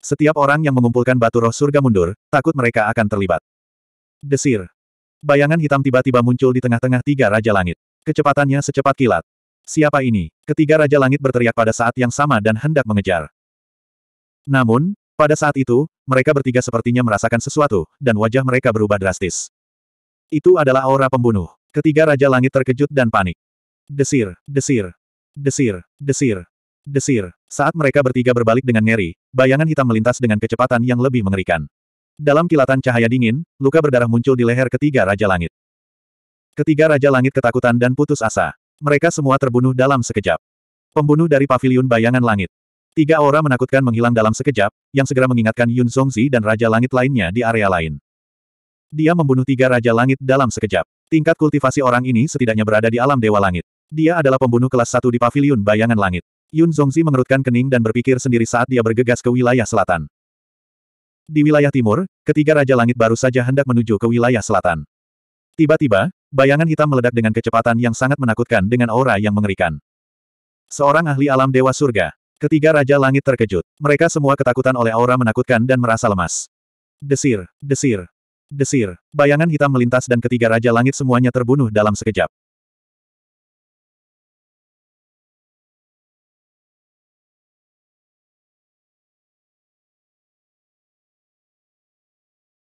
Setiap orang yang mengumpulkan batu roh surga mundur, takut mereka akan terlibat. Desir. Bayangan hitam tiba-tiba muncul di tengah-tengah tiga Raja Langit. Kecepatannya secepat kilat. Siapa ini? Ketiga Raja Langit berteriak pada saat yang sama dan hendak mengejar. Namun, pada saat itu, mereka bertiga sepertinya merasakan sesuatu, dan wajah mereka berubah drastis. Itu adalah aura pembunuh. Ketiga Raja Langit terkejut dan panik. Desir, desir, desir, desir, desir. Saat mereka bertiga berbalik dengan ngeri, bayangan hitam melintas dengan kecepatan yang lebih mengerikan. Dalam kilatan cahaya dingin, luka berdarah muncul di leher ketiga Raja Langit. Ketiga Raja Langit ketakutan dan putus asa. Mereka semua terbunuh dalam sekejap. Pembunuh dari paviliun bayangan langit. Tiga aura menakutkan menghilang dalam sekejap, yang segera mengingatkan Yun Zongzi dan Raja Langit lainnya di area lain. Dia membunuh tiga Raja Langit dalam sekejap. Tingkat kultivasi orang ini setidaknya berada di alam Dewa Langit. Dia adalah pembunuh kelas satu di paviliun bayangan langit. Yun Zongzi mengerutkan kening dan berpikir sendiri saat dia bergegas ke wilayah selatan. Di wilayah timur, ketiga Raja Langit baru saja hendak menuju ke wilayah selatan. Tiba-tiba, bayangan hitam meledak dengan kecepatan yang sangat menakutkan dengan aura yang mengerikan. Seorang ahli alam Dewa Surga. Ketiga Raja Langit terkejut. Mereka semua ketakutan oleh aura menakutkan dan merasa lemas. Desir, desir, desir. Bayangan hitam melintas dan ketiga Raja Langit semuanya terbunuh dalam sekejap.